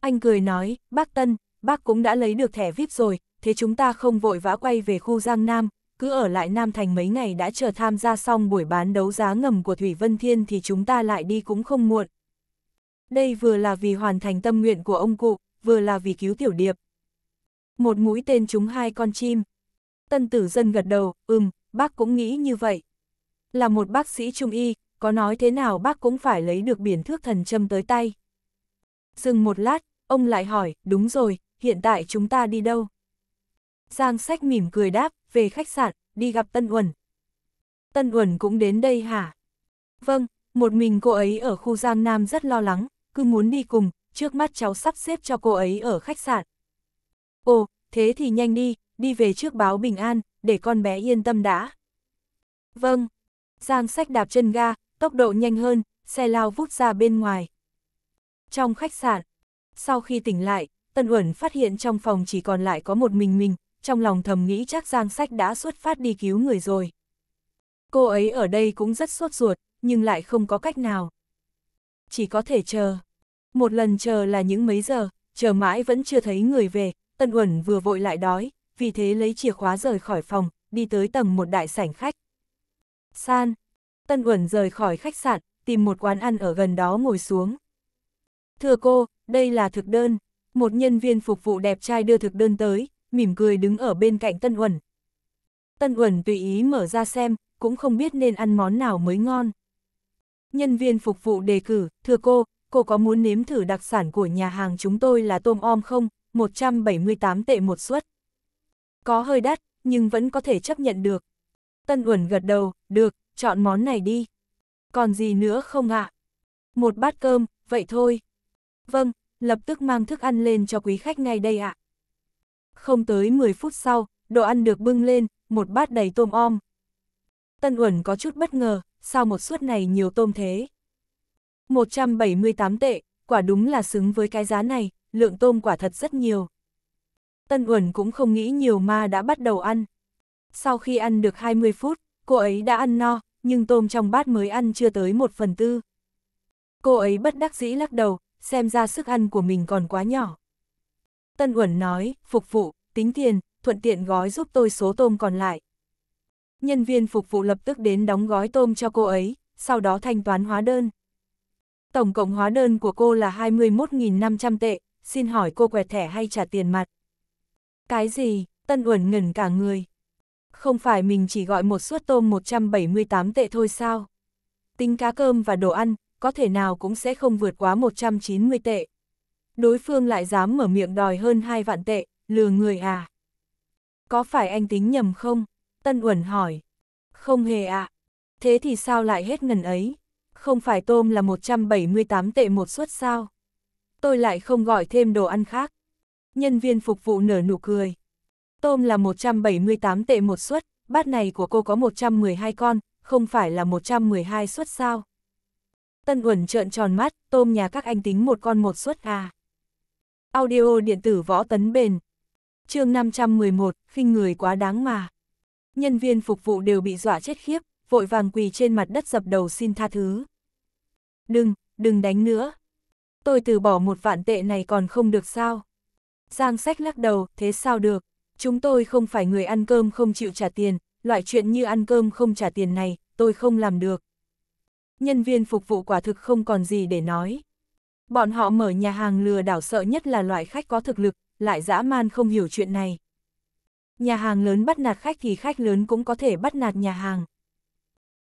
Anh cười nói, bác Tân, bác cũng đã lấy được thẻ VIP rồi, thế chúng ta không vội vã quay về khu Giang Nam, cứ ở lại Nam Thành mấy ngày đã chờ tham gia xong buổi bán đấu giá ngầm của Thủy Vân Thiên thì chúng ta lại đi cũng không muộn. Đây vừa là vì hoàn thành tâm nguyện của ông cụ, vừa là vì cứu tiểu điệp. Một mũi tên chúng hai con chim. Tân tử dân gật đầu, ừm, bác cũng nghĩ như vậy. Là một bác sĩ trung y, có nói thế nào bác cũng phải lấy được biển thước thần châm tới tay. Dừng một lát, ông lại hỏi, đúng rồi, hiện tại chúng ta đi đâu? Giang sách mỉm cười đáp, về khách sạn, đi gặp Tân Uẩn. Tân Uẩn cũng đến đây hả? Vâng, một mình cô ấy ở khu Giang Nam rất lo lắng, cứ muốn đi cùng, trước mắt cháu sắp xếp cho cô ấy ở khách sạn. Ồ, thế thì nhanh đi, đi về trước báo bình an, để con bé yên tâm đã. Vâng, Giang sách đạp chân ga, tốc độ nhanh hơn, xe lao vút ra bên ngoài. Trong khách sạn, sau khi tỉnh lại, Tân Uẩn phát hiện trong phòng chỉ còn lại có một mình mình, trong lòng thầm nghĩ chắc Giang Sách đã xuất phát đi cứu người rồi. Cô ấy ở đây cũng rất sốt ruột, nhưng lại không có cách nào. Chỉ có thể chờ. Một lần chờ là những mấy giờ, chờ mãi vẫn chưa thấy người về, Tân Uẩn vừa vội lại đói, vì thế lấy chìa khóa rời khỏi phòng, đi tới tầng một đại sảnh khách. San, Tân Uẩn rời khỏi khách sạn, tìm một quán ăn ở gần đó ngồi xuống. Thưa cô, đây là thực đơn. Một nhân viên phục vụ đẹp trai đưa thực đơn tới, mỉm cười đứng ở bên cạnh Tân Uẩn. Tân Uẩn tùy ý mở ra xem, cũng không biết nên ăn món nào mới ngon. Nhân viên phục vụ đề cử, thưa cô, cô có muốn nếm thử đặc sản của nhà hàng chúng tôi là tôm om không, 178 tệ một suất. Có hơi đắt, nhưng vẫn có thể chấp nhận được. Tân Uẩn gật đầu, được, chọn món này đi. Còn gì nữa không ạ? Một bát cơm, vậy thôi. Vâng, lập tức mang thức ăn lên cho quý khách ngay đây ạ. À. Không tới 10 phút sau, đồ ăn được bưng lên, một bát đầy tôm om. Tân Uẩn có chút bất ngờ, sao một suất này nhiều tôm thế? 178 tệ, quả đúng là xứng với cái giá này, lượng tôm quả thật rất nhiều. Tân Uẩn cũng không nghĩ nhiều mà đã bắt đầu ăn. Sau khi ăn được 20 phút, cô ấy đã ăn no, nhưng tôm trong bát mới ăn chưa tới một phần tư. Cô ấy bất đắc dĩ lắc đầu, xem ra sức ăn của mình còn quá nhỏ. Tân Uẩn nói, phục vụ, tính tiền, thuận tiện gói giúp tôi số tôm còn lại. Nhân viên phục vụ lập tức đến đóng gói tôm cho cô ấy, sau đó thanh toán hóa đơn. Tổng cộng hóa đơn của cô là 21.500 tệ, xin hỏi cô quẹt thẻ hay trả tiền mặt? Cái gì? Tân Uẩn ngẩn cả người. Không phải mình chỉ gọi một suất tôm 178 tệ thôi sao? Tính cá cơm và đồ ăn, có thể nào cũng sẽ không vượt quá 190 tệ đối phương lại dám mở miệng đòi hơn hai vạn tệ, lừa người à? Có phải anh tính nhầm không? Tân Uẩn hỏi. Không hề ạ. À. Thế thì sao lại hết ngần ấy? Không phải tôm là 178 tệ một suất sao? Tôi lại không gọi thêm đồ ăn khác. Nhân viên phục vụ nở nụ cười. Tôm là 178 tệ một suất, bát này của cô có 112 con, không phải là 112 suất sao? Tân Uẩn trợn tròn mắt, tôm nhà các anh tính một con một suất à? Audio điện tử võ tấn bền. chương 511, khinh người quá đáng mà. Nhân viên phục vụ đều bị dọa chết khiếp, vội vàng quỳ trên mặt đất dập đầu xin tha thứ. Đừng, đừng đánh nữa. Tôi từ bỏ một vạn tệ này còn không được sao. Giang sách lắc đầu, thế sao được. Chúng tôi không phải người ăn cơm không chịu trả tiền, loại chuyện như ăn cơm không trả tiền này, tôi không làm được. Nhân viên phục vụ quả thực không còn gì để nói. Bọn họ mở nhà hàng lừa đảo sợ nhất là loại khách có thực lực, lại dã man không hiểu chuyện này. Nhà hàng lớn bắt nạt khách thì khách lớn cũng có thể bắt nạt nhà hàng.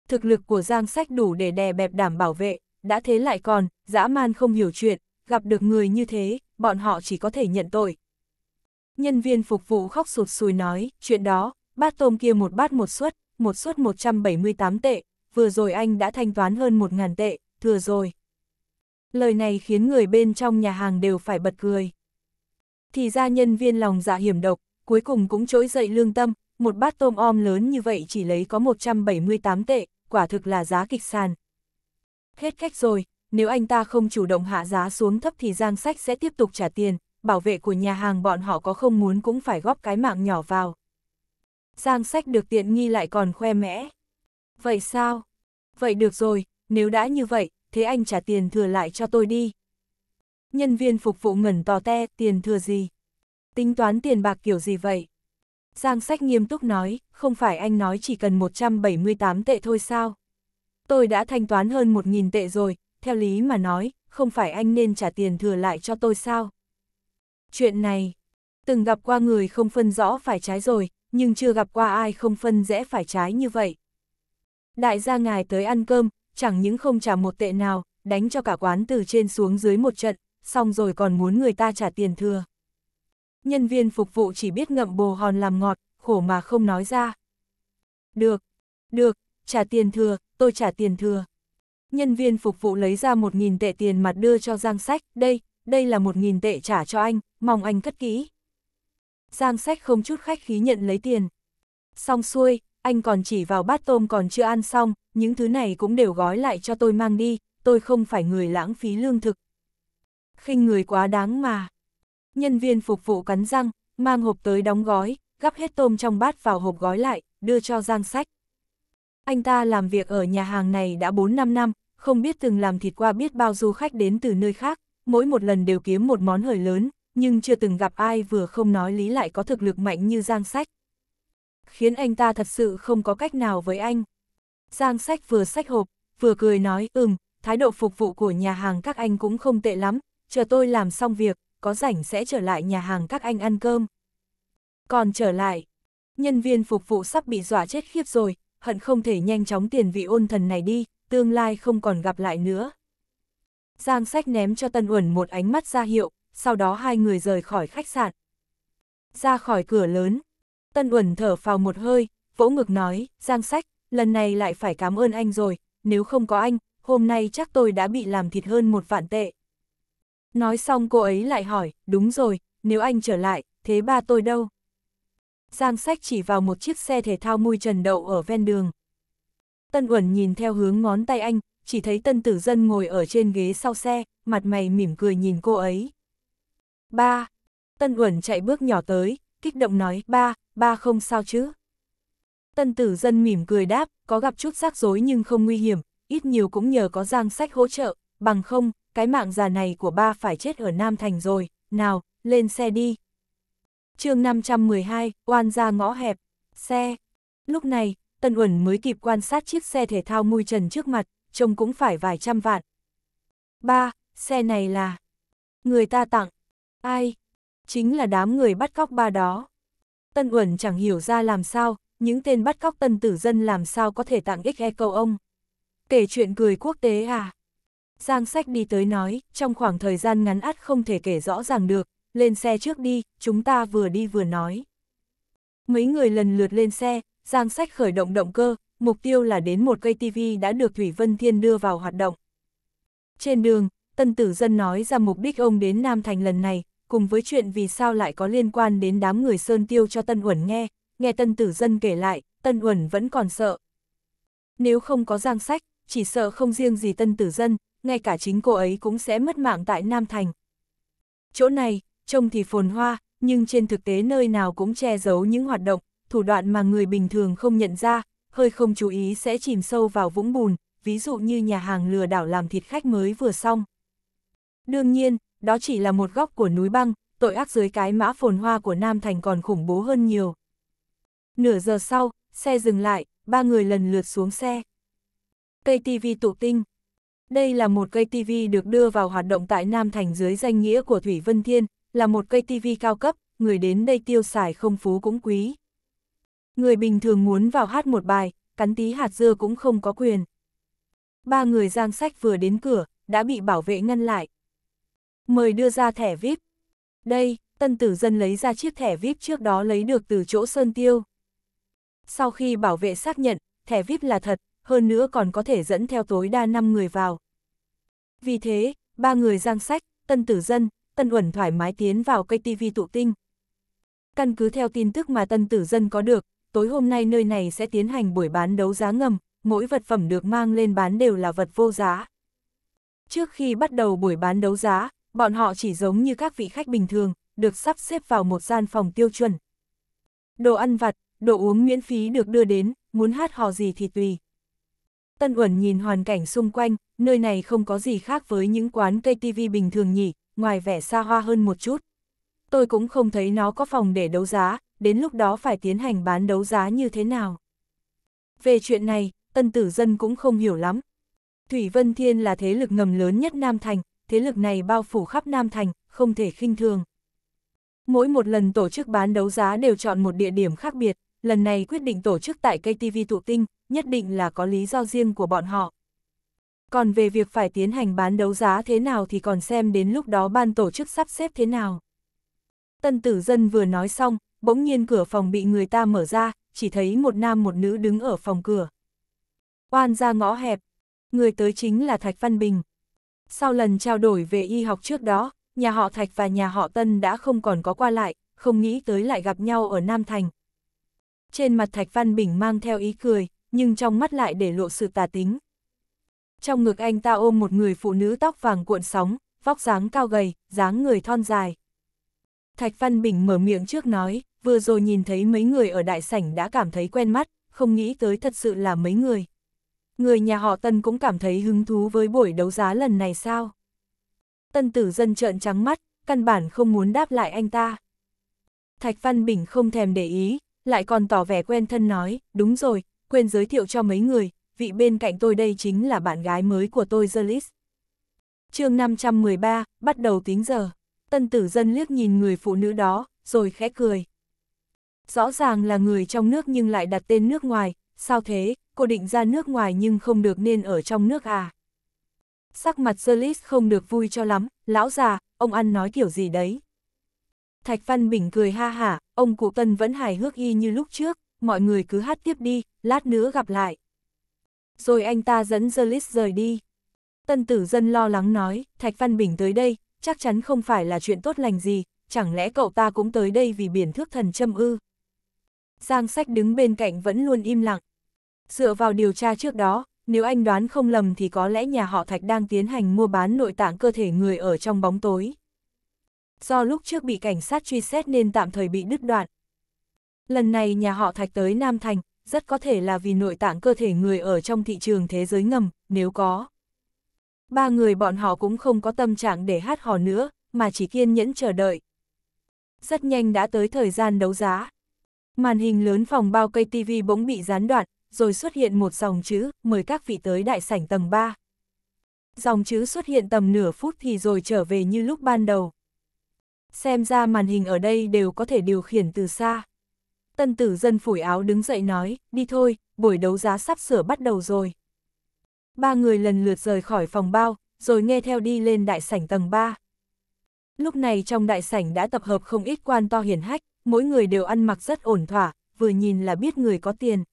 Thực lực của Giang Sách đủ để đè bẹp đảm bảo vệ, đã thế lại còn, dã man không hiểu chuyện, gặp được người như thế, bọn họ chỉ có thể nhận tội. Nhân viên phục vụ khóc sụt sùi nói, chuyện đó, bát tôm kia một bát một suất, một suất 178 tệ, vừa rồi anh đã thanh toán hơn 1.000 tệ, thừa rồi lời này khiến người bên trong nhà hàng đều phải bật cười. Thì ra nhân viên lòng dạ hiểm độc, cuối cùng cũng trỗi dậy lương tâm, một bát tôm om lớn như vậy chỉ lấy có 178 tệ, quả thực là giá kịch sàn. Hết cách rồi, nếu anh ta không chủ động hạ giá xuống thấp thì Giang Sách sẽ tiếp tục trả tiền, bảo vệ của nhà hàng bọn họ có không muốn cũng phải góp cái mạng nhỏ vào. Giang Sách được tiện nghi lại còn khoe mẽ. Vậy sao? Vậy được rồi, nếu đã như vậy, thế anh trả tiền thừa lại cho tôi đi. Nhân viên phục vụ ngẩn tò te, tiền thừa gì? Tính toán tiền bạc kiểu gì vậy? Giang sách nghiêm túc nói, không phải anh nói chỉ cần 178 tệ thôi sao? Tôi đã thanh toán hơn 1.000 tệ rồi, theo lý mà nói, không phải anh nên trả tiền thừa lại cho tôi sao? Chuyện này, từng gặp qua người không phân rõ phải trái rồi, nhưng chưa gặp qua ai không phân rẽ phải trái như vậy. Đại gia ngài tới ăn cơm, chẳng những không trả một tệ nào, đánh cho cả quán từ trên xuống dưới một trận, xong rồi còn muốn người ta trả tiền thừa. Nhân viên phục vụ chỉ biết ngậm bồ hòn làm ngọt, khổ mà không nói ra. Được, được, trả tiền thừa, tôi trả tiền thừa. Nhân viên phục vụ lấy ra một nghìn tệ tiền mặt đưa cho Giang Sách, đây, đây là một nghìn tệ trả cho anh, mong anh cất kỹ. Giang Sách không chút khách khí nhận lấy tiền. Xong xuôi, anh còn chỉ vào bát tôm còn chưa ăn xong, những thứ này cũng đều gói lại cho tôi mang đi, tôi không phải người lãng phí lương thực. khinh người quá đáng mà. Nhân viên phục vụ cắn răng, mang hộp tới đóng gói, gắp hết tôm trong bát vào hộp gói lại, đưa cho Giang Sách. Anh ta làm việc ở nhà hàng này đã 4-5 năm, không biết từng làm thịt qua biết bao du khách đến từ nơi khác, mỗi một lần đều kiếm một món hời lớn, nhưng chưa từng gặp ai vừa không nói lý lại có thực lực mạnh như Giang Sách khiến anh ta thật sự không có cách nào với anh. Giang sách vừa sách hộp, vừa cười nói, ừm, thái độ phục vụ của nhà hàng các anh cũng không tệ lắm, chờ tôi làm xong việc, có rảnh sẽ trở lại nhà hàng các anh ăn cơm. Còn trở lại, nhân viên phục vụ sắp bị dọa chết khiếp rồi, hận không thể nhanh chóng tiền vị ôn thần này đi, tương lai không còn gặp lại nữa. Giang sách ném cho Tân Uẩn một ánh mắt ra hiệu, sau đó hai người rời khỏi khách sạn. Ra khỏi cửa lớn, Tân Uẩn thở phào một hơi, vỗ ngực nói, Giang Sách, lần này lại phải cảm ơn anh rồi, nếu không có anh, hôm nay chắc tôi đã bị làm thịt hơn một vạn tệ. Nói xong cô ấy lại hỏi, đúng rồi, nếu anh trở lại, thế ba tôi đâu? Giang Sách chỉ vào một chiếc xe thể thao mui trần đậu ở ven đường. Tân Uẩn nhìn theo hướng ngón tay anh, chỉ thấy Tân Tử Dân ngồi ở trên ghế sau xe, mặt mày mỉm cười nhìn cô ấy. Ba, Tân Uẩn chạy bước nhỏ tới, kích động nói, ba, ba không sao chứ. Tân tử dân mỉm cười đáp, có gặp chút rắc rối nhưng không nguy hiểm, ít nhiều cũng nhờ có giang sách hỗ trợ, bằng không, cái mạng già này của ba phải chết ở Nam Thành rồi, nào, lên xe đi. chương 512, oan ra ngõ hẹp, xe. Lúc này, Tân Uẩn mới kịp quan sát chiếc xe thể thao mui trần trước mặt, trông cũng phải vài trăm vạn. Ba, xe này là... Người ta tặng. Ai? chính là đám người bắt cóc ba đó. Tân Uẩn chẳng hiểu ra làm sao, những tên bắt cóc tân tử dân làm sao có thể tặng ích e câu ông. Kể chuyện cười quốc tế à? Giang sách đi tới nói, trong khoảng thời gian ngắn ắt không thể kể rõ ràng được, lên xe trước đi, chúng ta vừa đi vừa nói. Mấy người lần lượt lên xe, Giang sách khởi động động cơ, mục tiêu là đến một cây TV đã được Thủy Vân Thiên đưa vào hoạt động. Trên đường, tân tử dân nói ra mục đích ông đến Nam Thành lần này, cùng với chuyện vì sao lại có liên quan đến đám người Sơn Tiêu cho Tân Uẩn nghe, nghe Tân Tử Dân kể lại, Tân Uẩn vẫn còn sợ. Nếu không có giang sách, chỉ sợ không riêng gì Tân Tử Dân, ngay cả chính cô ấy cũng sẽ mất mạng tại Nam Thành. Chỗ này, trông thì phồn hoa, nhưng trên thực tế nơi nào cũng che giấu những hoạt động, thủ đoạn mà người bình thường không nhận ra, hơi không chú ý sẽ chìm sâu vào vũng bùn, ví dụ như nhà hàng lừa đảo làm thịt khách mới vừa xong. Đương nhiên, đó chỉ là một góc của núi băng, tội ác dưới cái mã phồn hoa của Nam Thành còn khủng bố hơn nhiều. Nửa giờ sau, xe dừng lại, ba người lần lượt xuống xe. Cây TV tụ tinh Đây là một cây TV được đưa vào hoạt động tại Nam Thành dưới danh nghĩa của Thủy Vân Thiên, là một cây TV cao cấp, người đến đây tiêu xài không phú cũng quý. Người bình thường muốn vào hát một bài, cắn tí hạt dưa cũng không có quyền. Ba người giang sách vừa đến cửa, đã bị bảo vệ ngăn lại mời đưa ra thẻ VIP. Đây, tân tử dân lấy ra chiếc thẻ VIP trước đó lấy được từ chỗ Sơn Tiêu. Sau khi bảo vệ xác nhận, thẻ VIP là thật, hơn nữa còn có thể dẫn theo tối đa 5 người vào. Vì thế, ba người giang sách, tân tử dân, tân uẩn thoải mái tiến vào cây KTV tụ tinh. Căn cứ theo tin tức mà tân tử dân có được, tối hôm nay nơi này sẽ tiến hành buổi bán đấu giá ngầm, mỗi vật phẩm được mang lên bán đều là vật vô giá. Trước khi bắt đầu buổi bán đấu giá, bọn họ chỉ giống như các vị khách bình thường, được sắp xếp vào một gian phòng tiêu chuẩn. Đồ ăn vặt, đồ uống miễn phí được đưa đến, muốn hát hò gì thì tùy. Tân Uẩn nhìn hoàn cảnh xung quanh, nơi này không có gì khác với những quán KTV bình thường nhỉ, ngoài vẻ xa hoa hơn một chút. Tôi cũng không thấy nó có phòng để đấu giá, đến lúc đó phải tiến hành bán đấu giá như thế nào. Về chuyện này, tân tử dân cũng không hiểu lắm. Thủy Vân Thiên là thế lực ngầm lớn nhất Nam Thành, thế lực này bao phủ khắp Nam Thành, không thể khinh thường. Mỗi một lần tổ chức bán đấu giá đều chọn một địa điểm khác biệt, lần này quyết định tổ chức tại KTV Tụ Tinh, nhất định là có lý do riêng của bọn họ. Còn về việc phải tiến hành bán đấu giá thế nào thì còn xem đến lúc đó ban tổ chức sắp xếp thế nào. Tân tử dân vừa nói xong, bỗng nhiên cửa phòng bị người ta mở ra, chỉ thấy một nam một nữ đứng ở phòng cửa. Oan ra ngõ hẹp, người tới chính là Thạch Văn Bình. Sau lần trao đổi về y học trước đó, nhà họ Thạch và nhà họ Tân đã không còn có qua lại, không nghĩ tới lại gặp nhau ở Nam Thành. Trên mặt Thạch Văn Bình mang theo ý cười, nhưng trong mắt lại để lộ sự tà tính. Trong ngực anh ta ôm một người phụ nữ tóc vàng cuộn sóng, vóc dáng cao gầy, dáng người thon dài. Thạch Văn Bình mở miệng trước nói, vừa rồi nhìn thấy mấy người ở đại sảnh đã cảm thấy quen mắt, không nghĩ tới thật sự là mấy người người nhà họ Tân cũng cảm thấy hứng thú với buổi đấu giá lần này sao? Tân tử dân trợn trắng mắt, căn bản không muốn đáp lại anh ta. Thạch Văn Bình không thèm để ý, lại còn tỏ vẻ quen thân nói, đúng rồi, quên giới thiệu cho mấy người, vị bên cạnh tôi đây chính là bạn gái mới của tôi Zelis. chương 513, bắt đầu tính giờ, tân tử dân liếc nhìn người phụ nữ đó, rồi khẽ cười. Rõ ràng là người trong nước nhưng lại đặt tên nước ngoài, sao thế, cô định ra nước ngoài nhưng không được nên ở trong nước à? Sắc mặt Zelis không được vui cho lắm, lão già, ông ăn nói kiểu gì đấy? Thạch Văn Bình cười ha hả, ông cụ Tân vẫn hài hước y như lúc trước, mọi người cứ hát tiếp đi, lát nữa gặp lại. Rồi anh ta dẫn Zelis rời đi. Tân tử dân lo lắng nói, Thạch Văn Bình tới đây, chắc chắn không phải là chuyện tốt lành gì, chẳng lẽ cậu ta cũng tới đây vì biển thước thần châm ư? Giang sách đứng bên cạnh vẫn luôn im lặng. Dựa vào điều tra trước đó, nếu anh đoán không lầm thì có lẽ nhà họ Thạch đang tiến hành mua bán nội tạng cơ thể người ở trong bóng tối. Do lúc trước bị cảnh sát truy xét nên tạm thời bị đứt đoạn. Lần này nhà họ Thạch tới Nam Thành, rất có thể là vì nội tạng cơ thể người ở trong thị trường thế giới ngầm, nếu có. Ba người bọn họ cũng không có tâm trạng để hát hò nữa, mà chỉ kiên nhẫn chờ đợi. Rất nhanh đã tới thời gian đấu giá, Màn hình lớn phòng bao cây TV bỗng bị gián đoạn, rồi xuất hiện một dòng chữ, mời các vị tới đại sảnh tầng 3. Dòng chữ xuất hiện tầm nửa phút thì rồi trở về như lúc ban đầu. Xem ra màn hình ở đây đều có thể điều khiển từ xa. Tân tử dân phủi áo đứng dậy nói, đi thôi, buổi đấu giá sắp sửa bắt đầu rồi. Ba người lần lượt rời khỏi phòng bao, rồi nghe theo đi lên đại sảnh tầng 3. Lúc này trong đại sảnh đã tập hợp không ít quan to hiển hách, mỗi người đều ăn mặc rất ổn thỏa, vừa nhìn là biết người có tiền.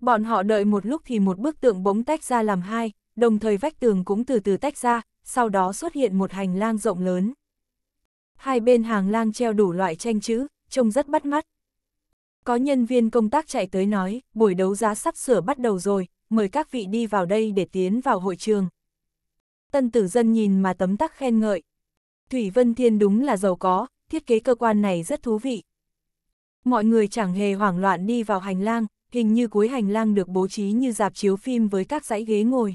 Bọn họ đợi một lúc thì một bức tượng bỗng tách ra làm hai, đồng thời vách tường cũng từ từ tách ra, sau đó xuất hiện một hành lang rộng lớn. Hai bên hàng lang treo đủ loại tranh chữ, trông rất bắt mắt. Có nhân viên công tác chạy tới nói, buổi đấu giá sắp sửa bắt đầu rồi, mời các vị đi vào đây để tiến vào hội trường. Tân tử dân nhìn mà tấm tắc khen ngợi. Thủy Vân Thiên đúng là giàu có, thiết kế cơ quan này rất thú vị. Mọi người chẳng hề hoảng loạn đi vào hành lang, hình như cuối hành lang được bố trí như dạp chiếu phim với các dãy ghế ngồi.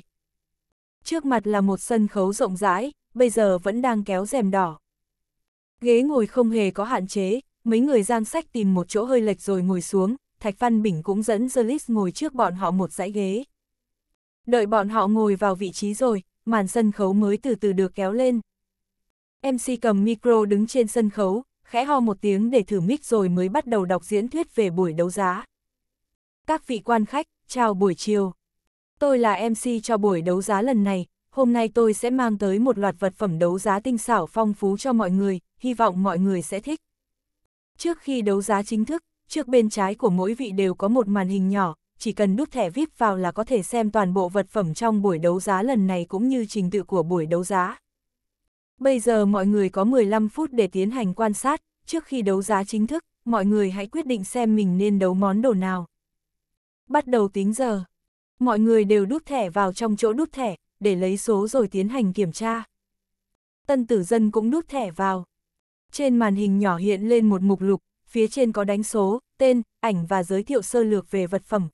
Trước mặt là một sân khấu rộng rãi, bây giờ vẫn đang kéo rèm đỏ. Ghế ngồi không hề có hạn chế, mấy người giang sách tìm một chỗ hơi lệch rồi ngồi xuống, Thạch Văn Bình cũng dẫn Zelis ngồi trước bọn họ một dãy ghế. Đợi bọn họ ngồi vào vị trí rồi, màn sân khấu mới từ từ được kéo lên. MC cầm micro đứng trên sân khấu, khẽ ho một tiếng để thử mic rồi mới bắt đầu đọc diễn thuyết về buổi đấu giá. Các vị quan khách, chào buổi chiều. Tôi là MC cho buổi đấu giá lần này, hôm nay tôi sẽ mang tới một loạt vật phẩm đấu giá tinh xảo phong phú cho mọi người, hy vọng mọi người sẽ thích. Trước khi đấu giá chính thức, trước bên trái của mỗi vị đều có một màn hình nhỏ, chỉ cần đút thẻ VIP vào là có thể xem toàn bộ vật phẩm trong buổi đấu giá lần này cũng như trình tự của buổi đấu giá. Bây giờ mọi người có 15 phút để tiến hành quan sát, trước khi đấu giá chính thức, mọi người hãy quyết định xem mình nên đấu món đồ nào. Bắt đầu tính giờ. Mọi người đều đút thẻ vào trong chỗ đút thẻ, để lấy số rồi tiến hành kiểm tra. Tân tử dân cũng đút thẻ vào. Trên màn hình nhỏ hiện lên một mục lục, phía trên có đánh số, tên, ảnh và giới thiệu sơ lược về vật phẩm.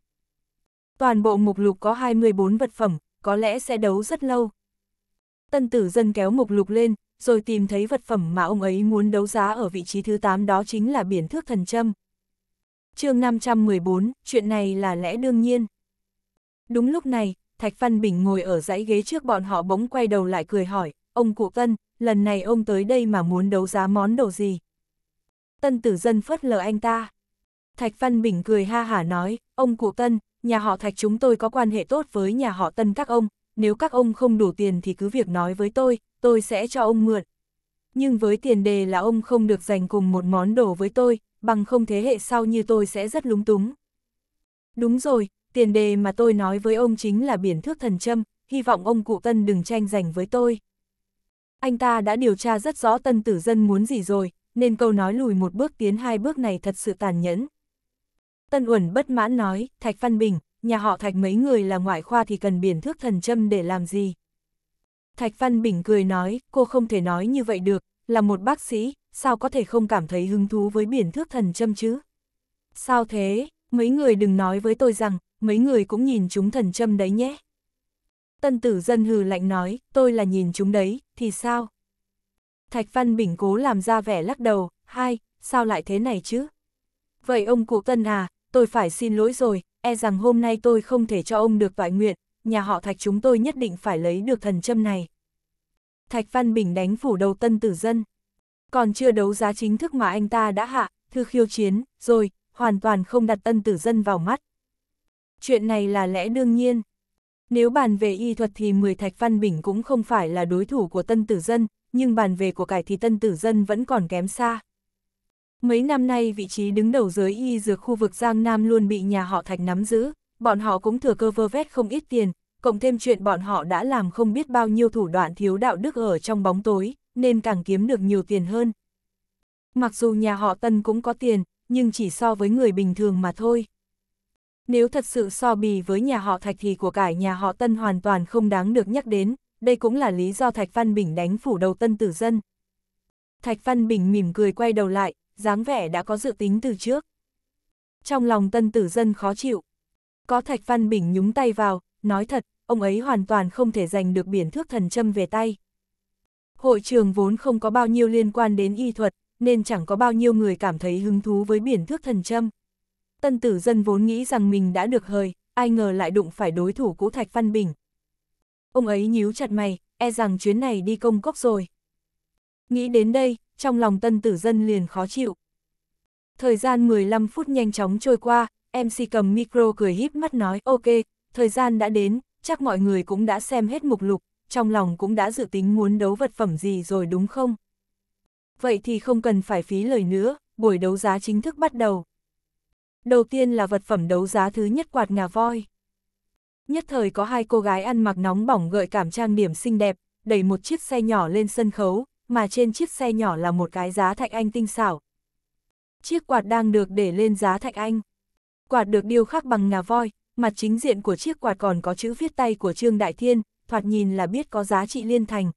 Toàn bộ mục lục có 24 vật phẩm, có lẽ sẽ đấu rất lâu, Tân tử dân kéo mục lục lên, rồi tìm thấy vật phẩm mà ông ấy muốn đấu giá ở vị trí thứ 8 đó chính là biển thước thần châm. chương 514, chuyện này là lẽ đương nhiên. Đúng lúc này, Thạch Văn Bình ngồi ở dãy ghế trước bọn họ bỗng quay đầu lại cười hỏi, ông cụ Tân, lần này ông tới đây mà muốn đấu giá món đồ gì? Tân tử dân phớt lờ anh ta. Thạch Văn Bình cười ha hả nói, ông cụ Tân, nhà họ Thạch chúng tôi có quan hệ tốt với nhà họ Tân các ông, nếu các ông không đủ tiền thì cứ việc nói với tôi, tôi sẽ cho ông mượn. Nhưng với tiền đề là ông không được dành cùng một món đồ với tôi, bằng không thế hệ sau như tôi sẽ rất lúng túng. Đúng rồi, tiền đề mà tôi nói với ông chính là biển thước thần châm, hy vọng ông cụ Tân đừng tranh giành với tôi. Anh ta đã điều tra rất rõ Tân Tử Dân muốn gì rồi, nên câu nói lùi một bước tiến hai bước này thật sự tàn nhẫn. Tân Uẩn bất mãn nói, Thạch Văn Bình, nhà họ Thạch mấy người là ngoại khoa thì cần biển thước thần châm để làm gì? Thạch Văn Bình cười nói, cô không thể nói như vậy được, là một bác sĩ, sao có thể không cảm thấy hứng thú với biển thước thần châm chứ? Sao thế, mấy người đừng nói với tôi rằng, mấy người cũng nhìn chúng thần châm đấy nhé. Tân tử dân hừ lạnh nói, tôi là nhìn chúng đấy, thì sao? Thạch Văn Bình cố làm ra vẻ lắc đầu, hai, sao lại thế này chứ? Vậy ông cụ Tân à, tôi phải xin lỗi rồi, e rằng hôm nay tôi không thể cho ông được toại nguyện, nhà họ Thạch chúng tôi nhất định phải lấy được thần châm này. Thạch Văn Bình đánh phủ đầu tân tử dân. Còn chưa đấu giá chính thức mà anh ta đã hạ, thư khiêu chiến, rồi, hoàn toàn không đặt tân tử dân vào mắt. Chuyện này là lẽ đương nhiên. Nếu bàn về y thuật thì 10 Thạch Văn Bình cũng không phải là đối thủ của tân tử dân, nhưng bàn về của cải thì tân tử dân vẫn còn kém xa. Mấy năm nay vị trí đứng đầu giới y dược khu vực Giang Nam luôn bị nhà họ Thạch nắm giữ, bọn họ cũng thừa cơ vơ vét không ít tiền, cộng thêm chuyện bọn họ đã làm không biết bao nhiêu thủ đoạn thiếu đạo đức ở trong bóng tối, nên càng kiếm được nhiều tiền hơn. Mặc dù nhà họ Tân cũng có tiền, nhưng chỉ so với người bình thường mà thôi. Nếu thật sự so bì với nhà họ Thạch thì của cải nhà họ Tân hoàn toàn không đáng được nhắc đến, đây cũng là lý do Thạch Văn Bình đánh phủ đầu Tân Tử Dân. Thạch Văn Bình mỉm cười quay đầu lại, dáng vẻ đã có dự tính từ trước. Trong lòng tân tử dân khó chịu. Có Thạch Văn Bình nhúng tay vào, nói thật, ông ấy hoàn toàn không thể giành được biển thước thần châm về tay. Hội trường vốn không có bao nhiêu liên quan đến y thuật, nên chẳng có bao nhiêu người cảm thấy hứng thú với biển thước thần châm. Tân tử dân vốn nghĩ rằng mình đã được hời, ai ngờ lại đụng phải đối thủ cũ Thạch Văn Bình. Ông ấy nhíu chặt mày, e rằng chuyến này đi công cốc rồi. Nghĩ đến đây, trong lòng tân tử dân liền khó chịu. Thời gian 15 phút nhanh chóng trôi qua, MC cầm micro cười híp mắt nói ok, thời gian đã đến, chắc mọi người cũng đã xem hết mục lục, trong lòng cũng đã dự tính muốn đấu vật phẩm gì rồi đúng không? Vậy thì không cần phải phí lời nữa, buổi đấu giá chính thức bắt đầu. Đầu tiên là vật phẩm đấu giá thứ nhất quạt ngà voi. Nhất thời có hai cô gái ăn mặc nóng bỏng gợi cảm trang điểm xinh đẹp, đẩy một chiếc xe nhỏ lên sân khấu, mà trên chiếc xe nhỏ là một cái giá thạch anh tinh xảo. Chiếc quạt đang được để lên giá thạch anh. Quạt được điêu khắc bằng ngà voi, mặt chính diện của chiếc quạt còn có chữ viết tay của Trương Đại Thiên, thoạt nhìn là biết có giá trị liên thành.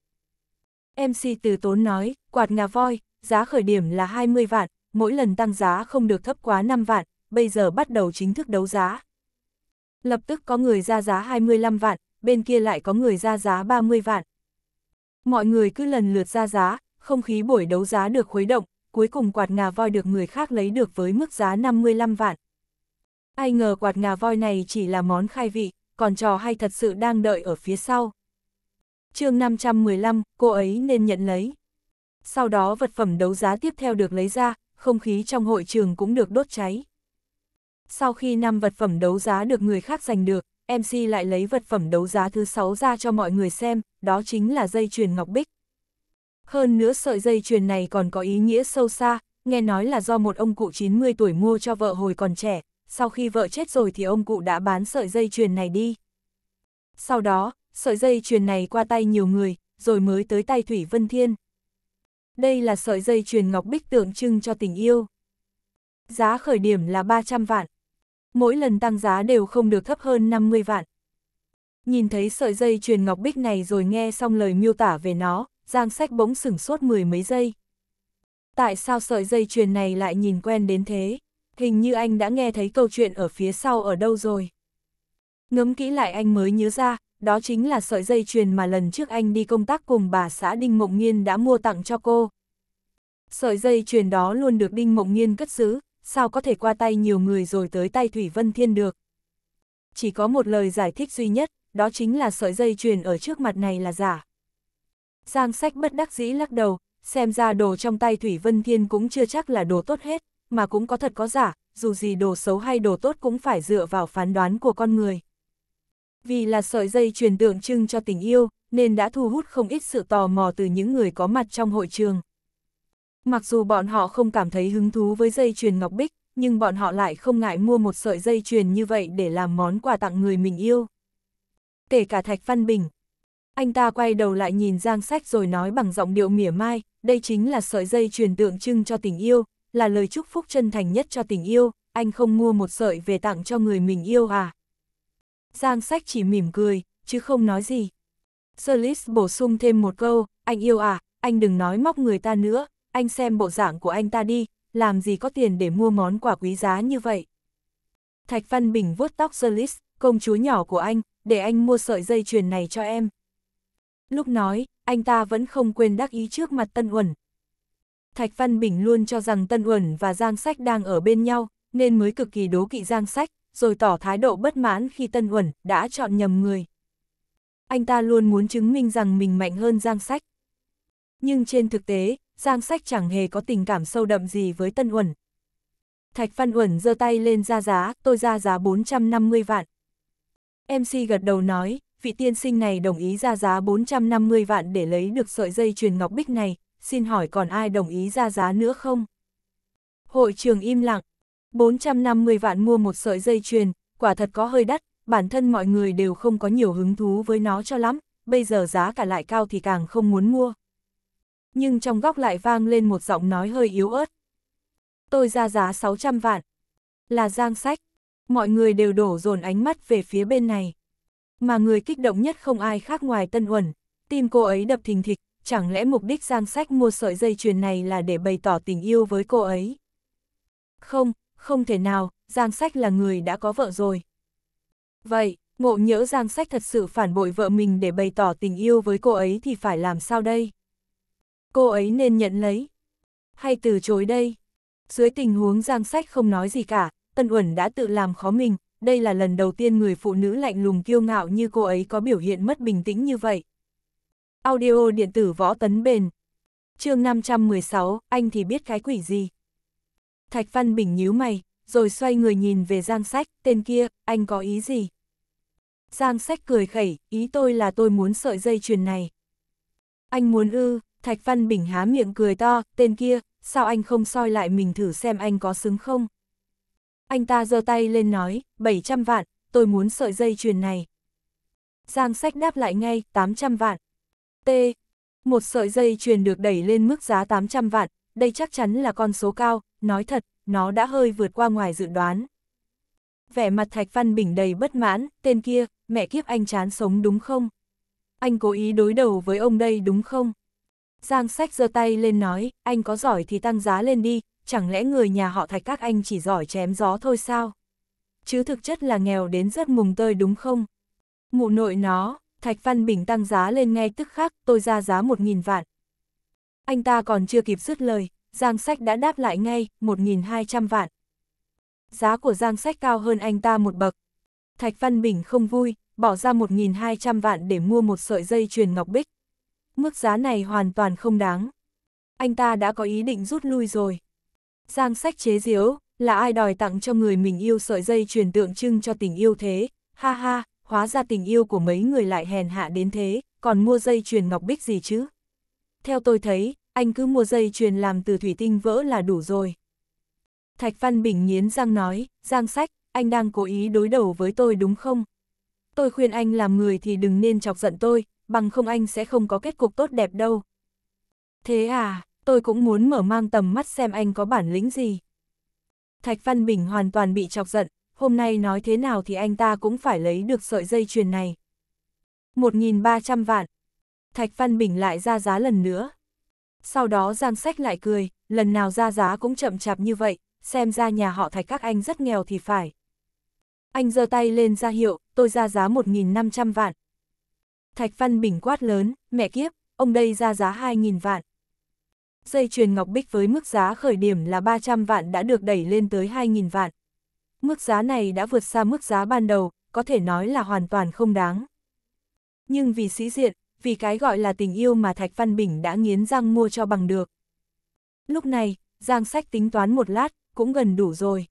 MC Từ Tốn nói, quạt ngà voi, giá khởi điểm là 20 vạn, mỗi lần tăng giá không được thấp quá 5 vạn, bây giờ bắt đầu chính thức đấu giá. Lập tức có người ra giá 25 vạn, bên kia lại có người ra giá 30 vạn. Mọi người cứ lần lượt ra giá, không khí buổi đấu giá được khuấy động, cuối cùng quạt ngà voi được người khác lấy được với mức giá 55 vạn. Ai ngờ quạt ngà voi này chỉ là món khai vị, còn trò hay thật sự đang đợi ở phía sau. chương 515, cô ấy nên nhận lấy. Sau đó vật phẩm đấu giá tiếp theo được lấy ra, không khí trong hội trường cũng được đốt cháy. Sau khi năm vật phẩm đấu giá được người khác giành được, MC lại lấy vật phẩm đấu giá thứ 6 ra cho mọi người xem, đó chính là dây chuyền ngọc bích. Hơn nữa sợi dây chuyền này còn có ý nghĩa sâu xa, nghe nói là do một ông cụ 90 tuổi mua cho vợ hồi còn trẻ, sau khi vợ chết rồi thì ông cụ đã bán sợi dây chuyền này đi. Sau đó, sợi dây chuyền này qua tay nhiều người, rồi mới tới tay Thủy Vân Thiên. Đây là sợi dây chuyền ngọc bích tượng trưng cho tình yêu. Giá khởi điểm là 300 vạn, mỗi lần tăng giá đều không được thấp hơn 50 vạn. Nhìn thấy sợi dây chuyền ngọc bích này rồi nghe xong lời miêu tả về nó, Giang Sách bỗng sửng sốt mười mấy giây. Tại sao sợi dây chuyền này lại nhìn quen đến thế? Hình như anh đã nghe thấy câu chuyện ở phía sau ở đâu rồi. Ngấm kỹ lại anh mới nhớ ra, đó chính là sợi dây chuyền mà lần trước anh đi công tác cùng bà xã Đinh Mộng Nhiên đã mua tặng cho cô. Sợi dây chuyền đó luôn được Đinh Mộng Nhiên cất giữ, sao có thể qua tay nhiều người rồi tới tay Thủy Vân Thiên được. Chỉ có một lời giải thích duy nhất, đó chính là sợi dây chuyền ở trước mặt này là giả. Giang sách bất đắc dĩ lắc đầu, xem ra đồ trong tay Thủy Vân Thiên cũng chưa chắc là đồ tốt hết, mà cũng có thật có giả, dù gì đồ xấu hay đồ tốt cũng phải dựa vào phán đoán của con người. Vì là sợi dây truyền tượng trưng cho tình yêu, nên đã thu hút không ít sự tò mò từ những người có mặt trong hội trường. Mặc dù bọn họ không cảm thấy hứng thú với dây chuyền ngọc bích, nhưng bọn họ lại không ngại mua một sợi dây chuyền như vậy để làm món quà tặng người mình yêu. Kể cả Thạch Văn Bình. Anh ta quay đầu lại nhìn Giang Sách rồi nói bằng giọng điệu mỉa mai, đây chính là sợi dây chuyền tượng trưng cho tình yêu, là lời chúc phúc chân thành nhất cho tình yêu, anh không mua một sợi về tặng cho người mình yêu à. Giang Sách chỉ mỉm cười, chứ không nói gì. Sirlis bổ sung thêm một câu, anh yêu à, anh đừng nói móc người ta nữa, anh xem bộ dạng của anh ta đi, làm gì có tiền để mua món quà quý giá như vậy. Thạch Văn Bình vuốt tóc Zelis, công chúa nhỏ của anh, để anh mua sợi dây chuyền này cho em. Lúc nói, anh ta vẫn không quên đắc ý trước mặt Tân Uẩn. Thạch Văn Bình luôn cho rằng Tân Uẩn và Giang Sách đang ở bên nhau, nên mới cực kỳ đố kỵ Giang Sách, rồi tỏ thái độ bất mãn khi Tân Uẩn đã chọn nhầm người. Anh ta luôn muốn chứng minh rằng mình mạnh hơn Giang Sách. Nhưng trên thực tế, Giang Sách chẳng hề có tình cảm sâu đậm gì với Tân Uẩn. Thạch Văn Uẩn giơ tay lên ra giá, tôi ra giá 450 vạn. MC gật đầu nói, vị tiên sinh này đồng ý ra giá 450 vạn để lấy được sợi dây chuyền ngọc bích này, xin hỏi còn ai đồng ý ra giá nữa không? Hội trường im lặng, 450 vạn mua một sợi dây chuyền, quả thật có hơi đắt, bản thân mọi người đều không có nhiều hứng thú với nó cho lắm, bây giờ giá cả lại cao thì càng không muốn mua nhưng trong góc lại vang lên một giọng nói hơi yếu ớt. Tôi ra giá 600 vạn. Là giang sách. Mọi người đều đổ dồn ánh mắt về phía bên này. Mà người kích động nhất không ai khác ngoài Tân Uẩn. Tim cô ấy đập thình thịch, chẳng lẽ mục đích giang sách mua sợi dây chuyền này là để bày tỏ tình yêu với cô ấy? Không, không thể nào, giang sách là người đã có vợ rồi. Vậy, ngộ nhỡ giang sách thật sự phản bội vợ mình để bày tỏ tình yêu với cô ấy thì phải làm sao đây? cô ấy nên nhận lấy. Hay từ chối đây? Dưới tình huống giang sách không nói gì cả, Tân Uẩn đã tự làm khó mình, đây là lần đầu tiên người phụ nữ lạnh lùng kiêu ngạo như cô ấy có biểu hiện mất bình tĩnh như vậy. Audio điện tử võ tấn bền. chương 516, anh thì biết cái quỷ gì? Thạch Văn Bình nhíu mày, rồi xoay người nhìn về Giang Sách, tên kia, anh có ý gì? Giang Sách cười khẩy, ý tôi là tôi muốn sợi dây chuyền này. Anh muốn ư, Thạch Văn Bình há miệng cười to, tên kia, sao anh không soi lại mình thử xem anh có xứng không? Anh ta giơ tay lên nói, 700 vạn, tôi muốn sợi dây chuyền này. Giang sách đáp lại ngay, 800 vạn. T. Một sợi dây chuyền được đẩy lên mức giá 800 vạn, đây chắc chắn là con số cao, nói thật, nó đã hơi vượt qua ngoài dự đoán. Vẻ mặt Thạch Văn Bình đầy bất mãn, tên kia, mẹ kiếp anh chán sống đúng không? Anh cố ý đối đầu với ông đây đúng không? Giang sách giơ tay lên nói, anh có giỏi thì tăng giá lên đi, chẳng lẽ người nhà họ thạch các anh chỉ giỏi chém gió thôi sao? Chứ thực chất là nghèo đến rất mùng tơi đúng không? Mụ nội nó, Thạch Văn Bình tăng giá lên ngay tức khắc, tôi ra giá 1.000 vạn. Anh ta còn chưa kịp dứt lời, Giang Sách đã đáp lại ngay, 1.200 vạn. Giá của Giang Sách cao hơn anh ta một bậc. Thạch Văn Bình không vui, bỏ ra 1.200 vạn để mua một sợi dây chuyền ngọc bích mức giá này hoàn toàn không đáng. Anh ta đã có ý định rút lui rồi. Giang sách chế diếu, là ai đòi tặng cho người mình yêu sợi dây truyền tượng trưng cho tình yêu thế, ha ha, hóa ra tình yêu của mấy người lại hèn hạ đến thế, còn mua dây truyền ngọc bích gì chứ? Theo tôi thấy, anh cứ mua dây truyền làm từ thủy tinh vỡ là đủ rồi. Thạch Văn Bình nghiến răng nói, Giang sách, anh đang cố ý đối đầu với tôi đúng không? Tôi khuyên anh làm người thì đừng nên chọc giận tôi, bằng không anh sẽ không có kết cục tốt đẹp đâu. Thế à, tôi cũng muốn mở mang tầm mắt xem anh có bản lĩnh gì. Thạch Văn Bình hoàn toàn bị chọc giận, hôm nay nói thế nào thì anh ta cũng phải lấy được sợi dây chuyền này. 1.300 vạn. Thạch Văn Bình lại ra giá lần nữa. Sau đó Giang Sách lại cười, lần nào ra giá cũng chậm chạp như vậy, xem ra nhà họ Thạch các anh rất nghèo thì phải. Anh giơ tay lên ra hiệu, tôi ra giá 1.500 vạn. Thạch Văn Bình quát lớn, mẹ kiếp, ông đây ra giá 2.000 vạn. Dây chuyền ngọc bích với mức giá khởi điểm là 300 vạn đã được đẩy lên tới 2.000 vạn. Mức giá này đã vượt xa mức giá ban đầu, có thể nói là hoàn toàn không đáng. Nhưng vì sĩ diện, vì cái gọi là tình yêu mà Thạch Văn Bình đã nghiến răng mua cho bằng được. Lúc này, Giang Sách tính toán một lát, cũng gần đủ rồi.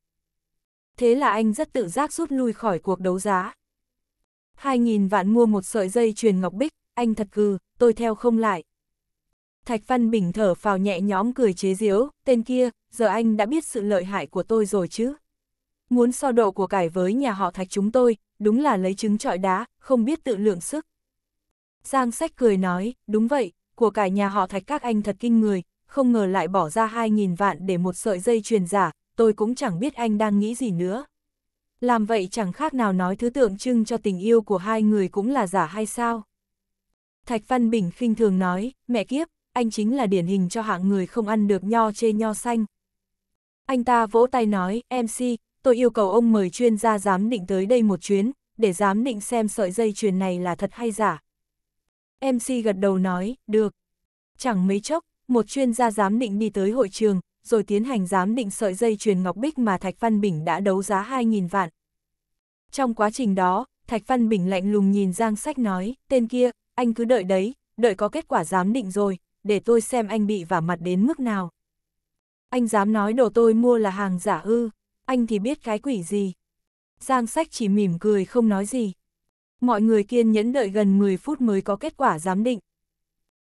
Thế là anh rất tự giác rút lui khỏi cuộc đấu giá hai nghìn vạn mua một sợi dây chuyền ngọc bích, anh thật cừ, tôi theo không lại. Thạch Văn Bình thở phào nhẹ nhõm cười chế giễu, tên kia, giờ anh đã biết sự lợi hại của tôi rồi chứ. Muốn so độ của cải với nhà họ Thạch chúng tôi, đúng là lấy trứng trọi đá, không biết tự lượng sức. Giang Sách cười nói, đúng vậy, của cải nhà họ Thạch các anh thật kinh người, không ngờ lại bỏ ra 2.000 vạn để một sợi dây chuyền giả, tôi cũng chẳng biết anh đang nghĩ gì nữa làm vậy chẳng khác nào nói thứ tượng trưng cho tình yêu của hai người cũng là giả hay sao? Thạch Văn Bình khinh thường nói, mẹ kiếp, anh chính là điển hình cho hạng người không ăn được nho chê nho xanh. Anh ta vỗ tay nói, MC, tôi yêu cầu ông mời chuyên gia giám định tới đây một chuyến, để giám định xem sợi dây chuyền này là thật hay giả. MC gật đầu nói, được. Chẳng mấy chốc, một chuyên gia giám định đi tới hội trường, rồi tiến hành giám định sợi dây chuyền ngọc bích mà Thạch Văn Bình đã đấu giá 2.000 vạn. Trong quá trình đó, Thạch Văn Bình lạnh lùng nhìn Giang Sách nói, tên kia, anh cứ đợi đấy, đợi có kết quả giám định rồi, để tôi xem anh bị vả mặt đến mức nào. Anh dám nói đồ tôi mua là hàng giả ư, anh thì biết cái quỷ gì. Giang Sách chỉ mỉm cười không nói gì. Mọi người kiên nhẫn đợi gần 10 phút mới có kết quả giám định.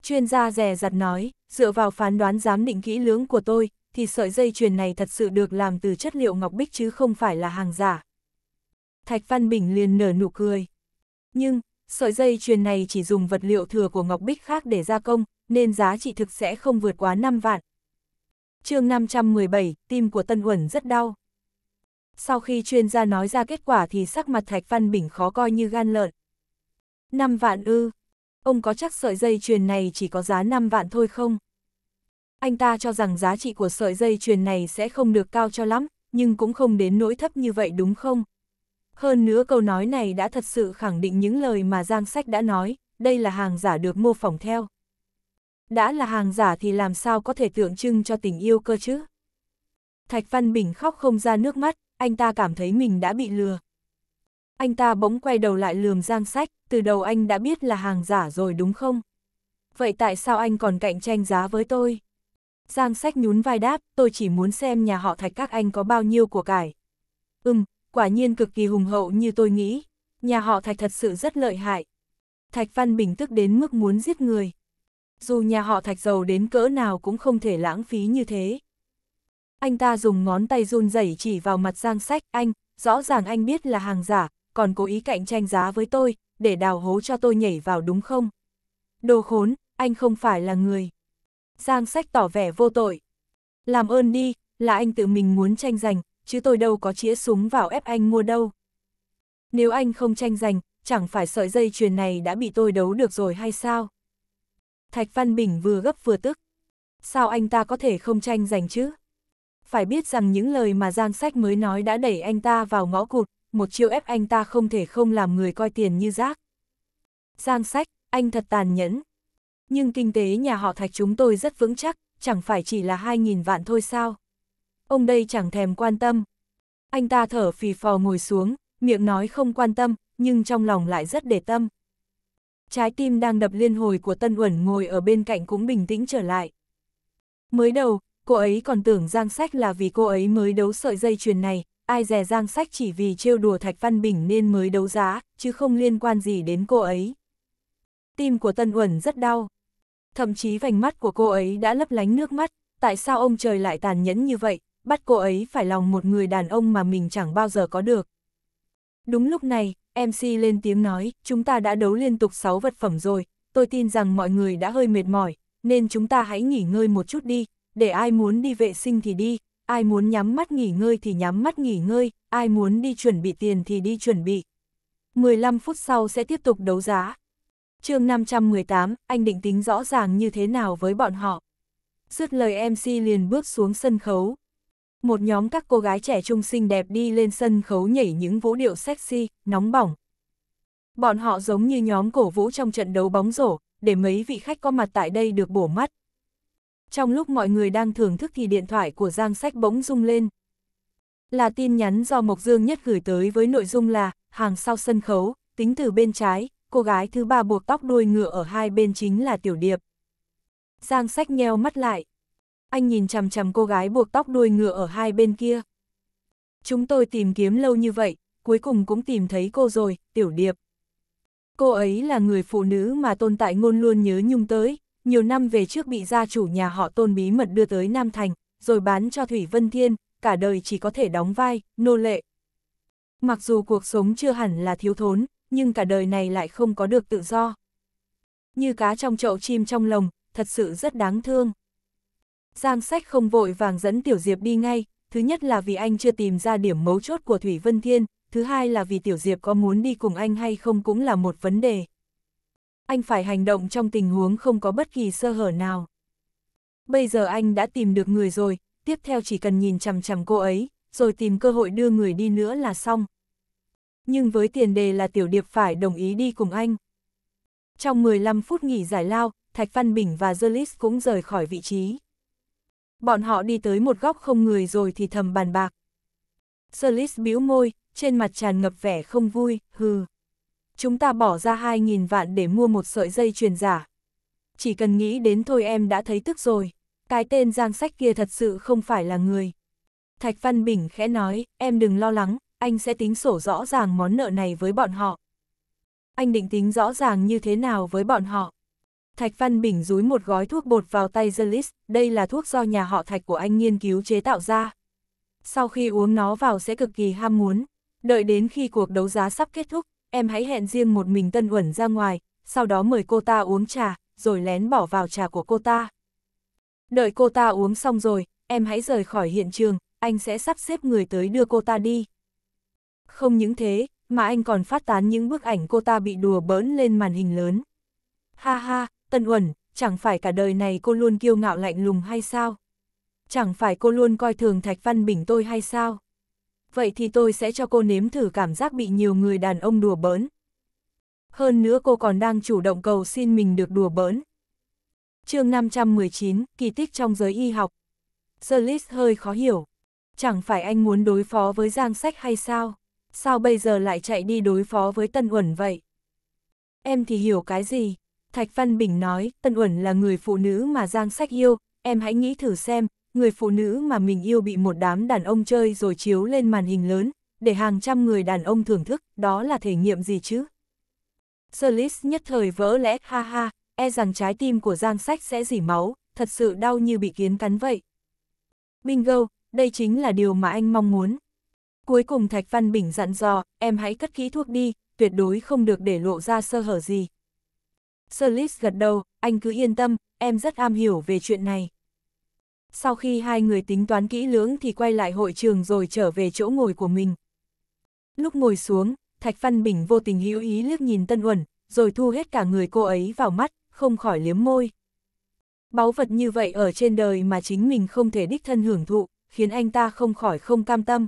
Chuyên gia rè rặt nói, dựa vào phán đoán giám định kỹ lưỡng của tôi, thì sợi dây chuyền này thật sự được làm từ chất liệu ngọc bích chứ không phải là hàng giả. Thạch Văn Bình liền nở nụ cười. Nhưng, sợi dây chuyền này chỉ dùng vật liệu thừa của ngọc bích khác để gia công, nên giá trị thực sẽ không vượt quá 5 vạn. chương 517, tim của Tân Uẩn rất đau. Sau khi chuyên gia nói ra kết quả thì sắc mặt Thạch Văn Bình khó coi như gan lợn. 5 vạn ư, ông có chắc sợi dây chuyền này chỉ có giá 5 vạn thôi không? Anh ta cho rằng giá trị của sợi dây chuyền này sẽ không được cao cho lắm, nhưng cũng không đến nỗi thấp như vậy đúng không? Hơn nữa câu nói này đã thật sự khẳng định những lời mà Giang Sách đã nói, đây là hàng giả được mô phỏng theo. Đã là hàng giả thì làm sao có thể tượng trưng cho tình yêu cơ chứ? Thạch Văn Bình khóc không ra nước mắt, anh ta cảm thấy mình đã bị lừa. Anh ta bỗng quay đầu lại lườm Giang Sách, từ đầu anh đã biết là hàng giả rồi đúng không? Vậy tại sao anh còn cạnh tranh giá với tôi? Giang Sách nhún vai đáp, tôi chỉ muốn xem nhà họ Thạch các anh có bao nhiêu của cải. Ừm, quả nhiên cực kỳ hùng hậu như tôi nghĩ. Nhà họ Thạch thật sự rất lợi hại. Thạch Văn Bình tức đến mức muốn giết người. Dù nhà họ Thạch giàu đến cỡ nào cũng không thể lãng phí như thế. Anh ta dùng ngón tay run rẩy chỉ vào mặt Giang Sách, anh, rõ ràng anh biết là hàng giả, còn cố ý cạnh tranh giá với tôi, để đào hố cho tôi nhảy vào đúng không? Đồ khốn, anh không phải là người. Giang sách tỏ vẻ vô tội. Làm ơn đi, là anh tự mình muốn tranh giành, chứ tôi đâu có chĩa súng vào ép anh mua đâu. Nếu anh không tranh giành, chẳng phải sợi dây chuyền này đã bị tôi đấu được rồi hay sao? Thạch Văn Bình vừa gấp vừa tức. Sao anh ta có thể không tranh giành chứ? Phải biết rằng những lời mà Giang Sách mới nói đã đẩy anh ta vào ngõ cụt, một chiêu ép anh ta không thể không làm người coi tiền như rác. Giang sách, anh thật tàn nhẫn. Nhưng kinh tế nhà họ thạch chúng tôi rất vững chắc, chẳng phải chỉ là 2.000 vạn thôi sao. Ông đây chẳng thèm quan tâm. Anh ta thở phì phò ngồi xuống, miệng nói không quan tâm, nhưng trong lòng lại rất để tâm. Trái tim đang đập liên hồi của Tân Uẩn ngồi ở bên cạnh cũng bình tĩnh trở lại. Mới đầu, cô ấy còn tưởng Giang Sách là vì cô ấy mới đấu sợi dây chuyền này, ai dè giang sách chỉ vì trêu đùa Thạch Văn Bình nên mới đấu giá, chứ không liên quan gì đến cô ấy. Tim của Tân Uẩn rất đau. Thậm chí vành mắt của cô ấy đã lấp lánh nước mắt, tại sao ông trời lại tàn nhẫn như vậy, bắt cô ấy phải lòng một người đàn ông mà mình chẳng bao giờ có được. Đúng lúc này, MC lên tiếng nói, chúng ta đã đấu liên tục 6 vật phẩm rồi, tôi tin rằng mọi người đã hơi mệt mỏi, nên chúng ta hãy nghỉ ngơi một chút đi, để ai muốn đi vệ sinh thì đi, ai muốn nhắm mắt nghỉ ngơi thì nhắm mắt nghỉ ngơi, ai muốn đi chuẩn bị tiền thì đi chuẩn bị. 15 phút sau sẽ tiếp tục đấu giá. chương 518, anh định tính rõ ràng như thế nào với bọn họ. Dứt lời MC liền bước xuống sân khấu. Một nhóm các cô gái trẻ trung xinh đẹp đi lên sân khấu nhảy những vũ điệu sexy, nóng bỏng. Bọn họ giống như nhóm cổ vũ trong trận đấu bóng rổ, để mấy vị khách có mặt tại đây được bổ mắt. Trong lúc mọi người đang thưởng thức thì điện thoại của Giang Sách bỗng rung lên. Là tin nhắn do Mộc Dương Nhất gửi tới với nội dung là, hàng sau sân khấu, tính từ bên trái, cô gái thứ ba buộc tóc đuôi ngựa ở hai bên chính là Tiểu Điệp. Giang Sách nheo mắt lại. Anh nhìn chằm chằm cô gái buộc tóc đuôi ngựa ở hai bên kia. Chúng tôi tìm kiếm lâu như vậy, cuối cùng cũng tìm thấy cô rồi, Tiểu Điệp. Cô ấy là người phụ nữ mà tồn tại ngôn luôn nhớ nhung tới, nhiều năm về trước bị gia chủ nhà họ tôn bí mật đưa tới Nam Thành, rồi bán cho Thủy Vân Thiên, cả đời chỉ có thể đóng vai, nô lệ. Mặc dù cuộc sống chưa hẳn là thiếu thốn, nhưng cả đời này lại không có được tự do. Như cá trong chậu chim trong lồng, thật sự rất đáng thương. Giang sách không vội vàng dẫn Tiểu Diệp đi ngay, thứ nhất là vì anh chưa tìm ra điểm mấu chốt của Thủy Vân Thiên, thứ hai là vì Tiểu Diệp có muốn đi cùng anh hay không cũng là một vấn đề anh phải hành động trong tình huống không có bất kỳ sơ hở nào. Bây giờ anh đã tìm được người rồi, tiếp theo chỉ cần nhìn chằm chằm cô ấy, rồi tìm cơ hội đưa người đi nữa là xong. Nhưng với tiền đề là Tiểu Điệp phải đồng ý đi cùng anh. Trong 15 phút nghỉ giải lao, Thạch Văn Bình và Zelis cũng rời khỏi vị trí. Bọn họ đi tới một góc không người rồi thì thầm bàn bạc. Zelis bĩu môi, trên mặt tràn ngập vẻ không vui, hừ chúng ta bỏ ra 2.000 vạn để mua một sợi dây truyền giả. Chỉ cần nghĩ đến thôi em đã thấy tức rồi, cái tên giang sách kia thật sự không phải là người. Thạch Văn Bình khẽ nói, em đừng lo lắng, anh sẽ tính sổ rõ ràng món nợ này với bọn họ. Anh định tính rõ ràng như thế nào với bọn họ? Thạch Văn Bình rúi một gói thuốc bột vào tay Zelis, đây là thuốc do nhà họ Thạch của anh nghiên cứu chế tạo ra. Sau khi uống nó vào sẽ cực kỳ ham muốn, đợi đến khi cuộc đấu giá sắp kết thúc, em hãy hẹn riêng một mình Tân Uẩn ra ngoài, sau đó mời cô ta uống trà, rồi lén bỏ vào trà của cô ta. Đợi cô ta uống xong rồi, em hãy rời khỏi hiện trường, anh sẽ sắp xếp người tới đưa cô ta đi. Không những thế, mà anh còn phát tán những bức ảnh cô ta bị đùa bỡn lên màn hình lớn. Ha ha, Tân Uẩn, chẳng phải cả đời này cô luôn kiêu ngạo lạnh lùng hay sao? Chẳng phải cô luôn coi thường Thạch Văn Bình tôi hay sao? vậy thì tôi sẽ cho cô nếm thử cảm giác bị nhiều người đàn ông đùa bỡn. Hơn nữa cô còn đang chủ động cầu xin mình được đùa bỡn. chương 519, kỳ tích trong giới y học. Serlis hơi khó hiểu. Chẳng phải anh muốn đối phó với Giang Sách hay sao? Sao bây giờ lại chạy đi đối phó với Tân Uẩn vậy? Em thì hiểu cái gì? Thạch Văn Bình nói, Tân Uẩn là người phụ nữ mà Giang Sách yêu, em hãy nghĩ thử xem, người phụ nữ mà mình yêu bị một đám đàn ông chơi rồi chiếu lên màn hình lớn, để hàng trăm người đàn ông thưởng thức, đó là thể nghiệm gì chứ? Solis nhất thời vỡ lẽ, ha ha, e rằng trái tim của Giang Sách sẽ dỉ máu, thật sự đau như bị kiến cắn vậy. Bingo, đây chính là điều mà anh mong muốn. Cuối cùng Thạch Văn Bình dặn dò, em hãy cất kỹ thuốc đi, tuyệt đối không được để lộ ra sơ hở gì. Solis gật đầu, anh cứ yên tâm, em rất am hiểu về chuyện này sau khi hai người tính toán kỹ lưỡng thì quay lại hội trường rồi trở về chỗ ngồi của mình. Lúc ngồi xuống, Thạch Văn Bình vô tình hữu ý liếc nhìn Tân Uẩn, rồi thu hết cả người cô ấy vào mắt, không khỏi liếm môi. Báu vật như vậy ở trên đời mà chính mình không thể đích thân hưởng thụ, khiến anh ta không khỏi không cam tâm.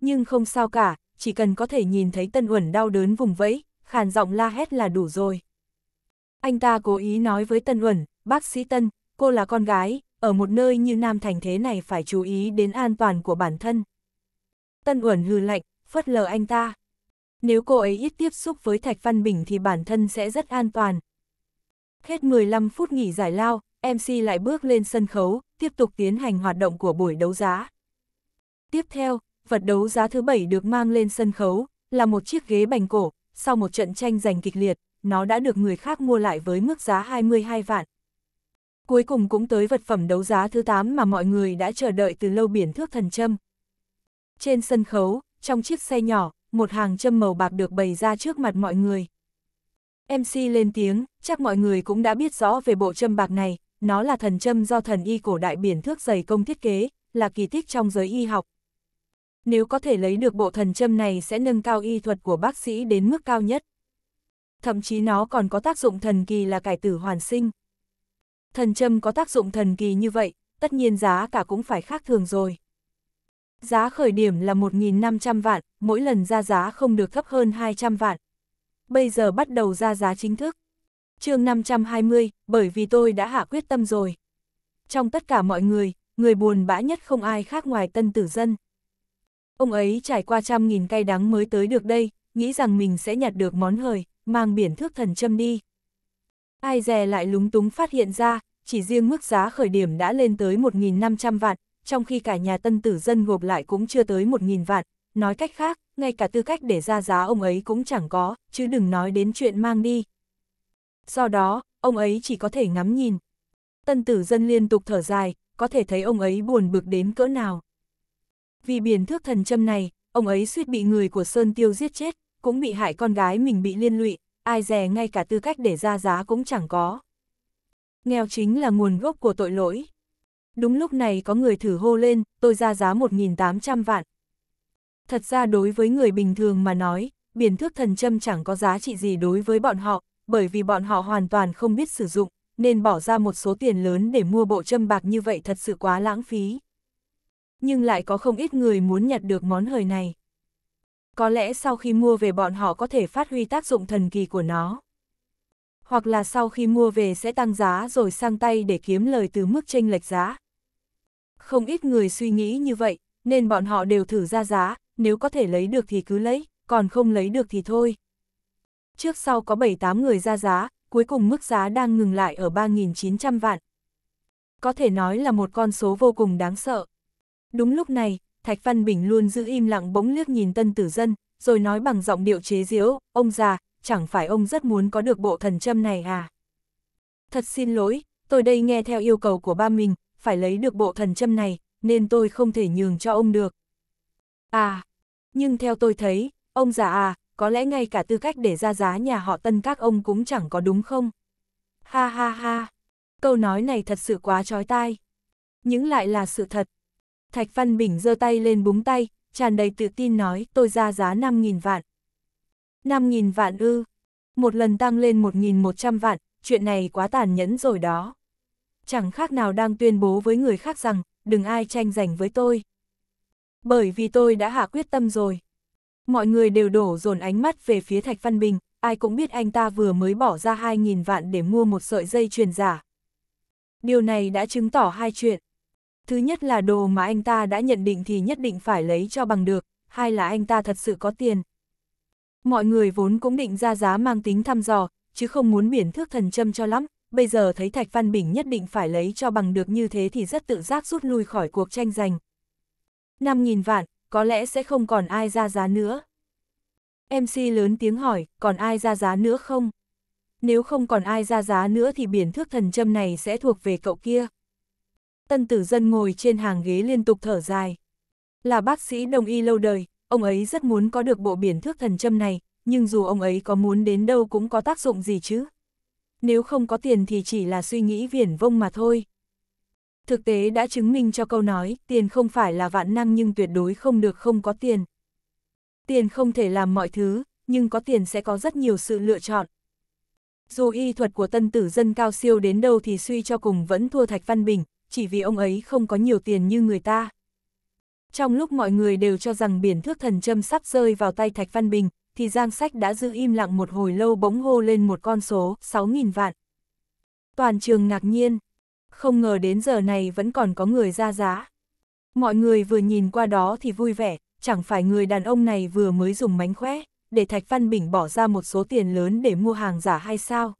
Nhưng không sao cả, chỉ cần có thể nhìn thấy Tân Uẩn đau đớn vùng vẫy, khàn giọng la hét là đủ rồi. Anh ta cố ý nói với Tân Uẩn, bác sĩ Tân, cô là con gái, ở một nơi như Nam Thành thế này phải chú ý đến an toàn của bản thân. Tân Uẩn hư lạnh, phất lờ anh ta. Nếu cô ấy ít tiếp xúc với Thạch Văn Bình thì bản thân sẽ rất an toàn. Hết 15 phút nghỉ giải lao, MC lại bước lên sân khấu, tiếp tục tiến hành hoạt động của buổi đấu giá. Tiếp theo, vật đấu giá thứ bảy được mang lên sân khấu, là một chiếc ghế bành cổ, sau một trận tranh giành kịch liệt, nó đã được người khác mua lại với mức giá 22 vạn cuối cùng cũng tới vật phẩm đấu giá thứ 8 mà mọi người đã chờ đợi từ lâu biển thước thần châm. Trên sân khấu, trong chiếc xe nhỏ, một hàng châm màu bạc được bày ra trước mặt mọi người. MC lên tiếng, chắc mọi người cũng đã biết rõ về bộ châm bạc này, nó là thần châm do thần y cổ đại biển thước dày công thiết kế, là kỳ tích trong giới y học. Nếu có thể lấy được bộ thần châm này sẽ nâng cao y thuật của bác sĩ đến mức cao nhất. Thậm chí nó còn có tác dụng thần kỳ là cải tử hoàn sinh. Thần châm có tác dụng thần kỳ như vậy, tất nhiên giá cả cũng phải khác thường rồi. Giá khởi điểm là 1.500 vạn, mỗi lần ra giá không được thấp hơn 200 vạn. Bây giờ bắt đầu ra giá chính thức. chương 520, bởi vì tôi đã hạ quyết tâm rồi. Trong tất cả mọi người, người buồn bã nhất không ai khác ngoài tân tử dân. Ông ấy trải qua trăm nghìn cay đắng mới tới được đây, nghĩ rằng mình sẽ nhặt được món hời, mang biển thước thần châm đi. Ai dè lại lúng túng phát hiện ra, chỉ riêng mức giá khởi điểm đã lên tới 1.500 vạn, trong khi cả nhà tân tử dân gộp lại cũng chưa tới 1.000 vạn. Nói cách khác, ngay cả tư cách để ra giá ông ấy cũng chẳng có, chứ đừng nói đến chuyện mang đi. Do đó, ông ấy chỉ có thể ngắm nhìn. Tân tử dân liên tục thở dài, có thể thấy ông ấy buồn bực đến cỡ nào. Vì biển thước thần châm này, ông ấy suýt bị người của Sơn Tiêu giết chết, cũng bị hại con gái mình bị liên lụy, ai dè ngay cả tư cách để ra giá cũng chẳng có. Nghèo chính là nguồn gốc của tội lỗi. Đúng lúc này có người thử hô lên, tôi ra giá 1.800 vạn. Thật ra đối với người bình thường mà nói, biển thước thần châm chẳng có giá trị gì đối với bọn họ, bởi vì bọn họ hoàn toàn không biết sử dụng, nên bỏ ra một số tiền lớn để mua bộ châm bạc như vậy thật sự quá lãng phí. Nhưng lại có không ít người muốn nhặt được món hời này có lẽ sau khi mua về bọn họ có thể phát huy tác dụng thần kỳ của nó. Hoặc là sau khi mua về sẽ tăng giá rồi sang tay để kiếm lời từ mức chênh lệch giá. Không ít người suy nghĩ như vậy, nên bọn họ đều thử ra giá, nếu có thể lấy được thì cứ lấy, còn không lấy được thì thôi. Trước sau có 7-8 người ra giá, cuối cùng mức giá đang ngừng lại ở 3.900 vạn. Có thể nói là một con số vô cùng đáng sợ. Đúng lúc này, Thạch Văn Bình luôn giữ im lặng bỗng liếc nhìn tân tử dân, rồi nói bằng giọng điệu chế giễu, ông già, chẳng phải ông rất muốn có được bộ thần châm này à? Thật xin lỗi, tôi đây nghe theo yêu cầu của ba mình, phải lấy được bộ thần châm này, nên tôi không thể nhường cho ông được. À, nhưng theo tôi thấy, ông già à, có lẽ ngay cả tư cách để ra giá nhà họ tân các ông cũng chẳng có đúng không? Ha ha ha, câu nói này thật sự quá trói tai. Nhưng lại là sự thật. Thạch Văn Bình giơ tay lên búng tay, tràn đầy tự tin nói tôi ra giá 5.000 vạn. 5.000 vạn ư, một lần tăng lên 1.100 vạn, chuyện này quá tàn nhẫn rồi đó. Chẳng khác nào đang tuyên bố với người khác rằng, đừng ai tranh giành với tôi. Bởi vì tôi đã hạ quyết tâm rồi. Mọi người đều đổ dồn ánh mắt về phía Thạch Văn Bình, ai cũng biết anh ta vừa mới bỏ ra 2.000 vạn để mua một sợi dây chuyền giả. Điều này đã chứng tỏ hai chuyện. Thứ nhất là đồ mà anh ta đã nhận định thì nhất định phải lấy cho bằng được, hai là anh ta thật sự có tiền. Mọi người vốn cũng định ra giá mang tính thăm dò, chứ không muốn biển thước thần châm cho lắm, bây giờ thấy Thạch Văn Bình nhất định phải lấy cho bằng được như thế thì rất tự giác rút lui khỏi cuộc tranh giành. 5.000 vạn, có lẽ sẽ không còn ai ra giá nữa. MC lớn tiếng hỏi, còn ai ra giá nữa không? Nếu không còn ai ra giá nữa thì biển thước thần châm này sẽ thuộc về cậu kia. Tân tử dân ngồi trên hàng ghế liên tục thở dài. Là bác sĩ đồng y lâu đời, ông ấy rất muốn có được bộ biển thước thần châm này, nhưng dù ông ấy có muốn đến đâu cũng có tác dụng gì chứ. Nếu không có tiền thì chỉ là suy nghĩ viển vông mà thôi. Thực tế đã chứng minh cho câu nói, tiền không phải là vạn năng nhưng tuyệt đối không được không có tiền. Tiền không thể làm mọi thứ, nhưng có tiền sẽ có rất nhiều sự lựa chọn. Dù y thuật của tân tử dân cao siêu đến đâu thì suy cho cùng vẫn thua Thạch Văn Bình, chỉ vì ông ấy không có nhiều tiền như người ta. Trong lúc mọi người đều cho rằng biển thước thần châm sắp rơi vào tay Thạch Văn Bình, thì Giang Sách đã giữ im lặng một hồi lâu bỗng hô lên một con số 6.000 vạn. Toàn trường ngạc nhiên, không ngờ đến giờ này vẫn còn có người ra giá. Mọi người vừa nhìn qua đó thì vui vẻ, chẳng phải người đàn ông này vừa mới dùng mánh khóe, để Thạch Văn Bình bỏ ra một số tiền lớn để mua hàng giả hay sao.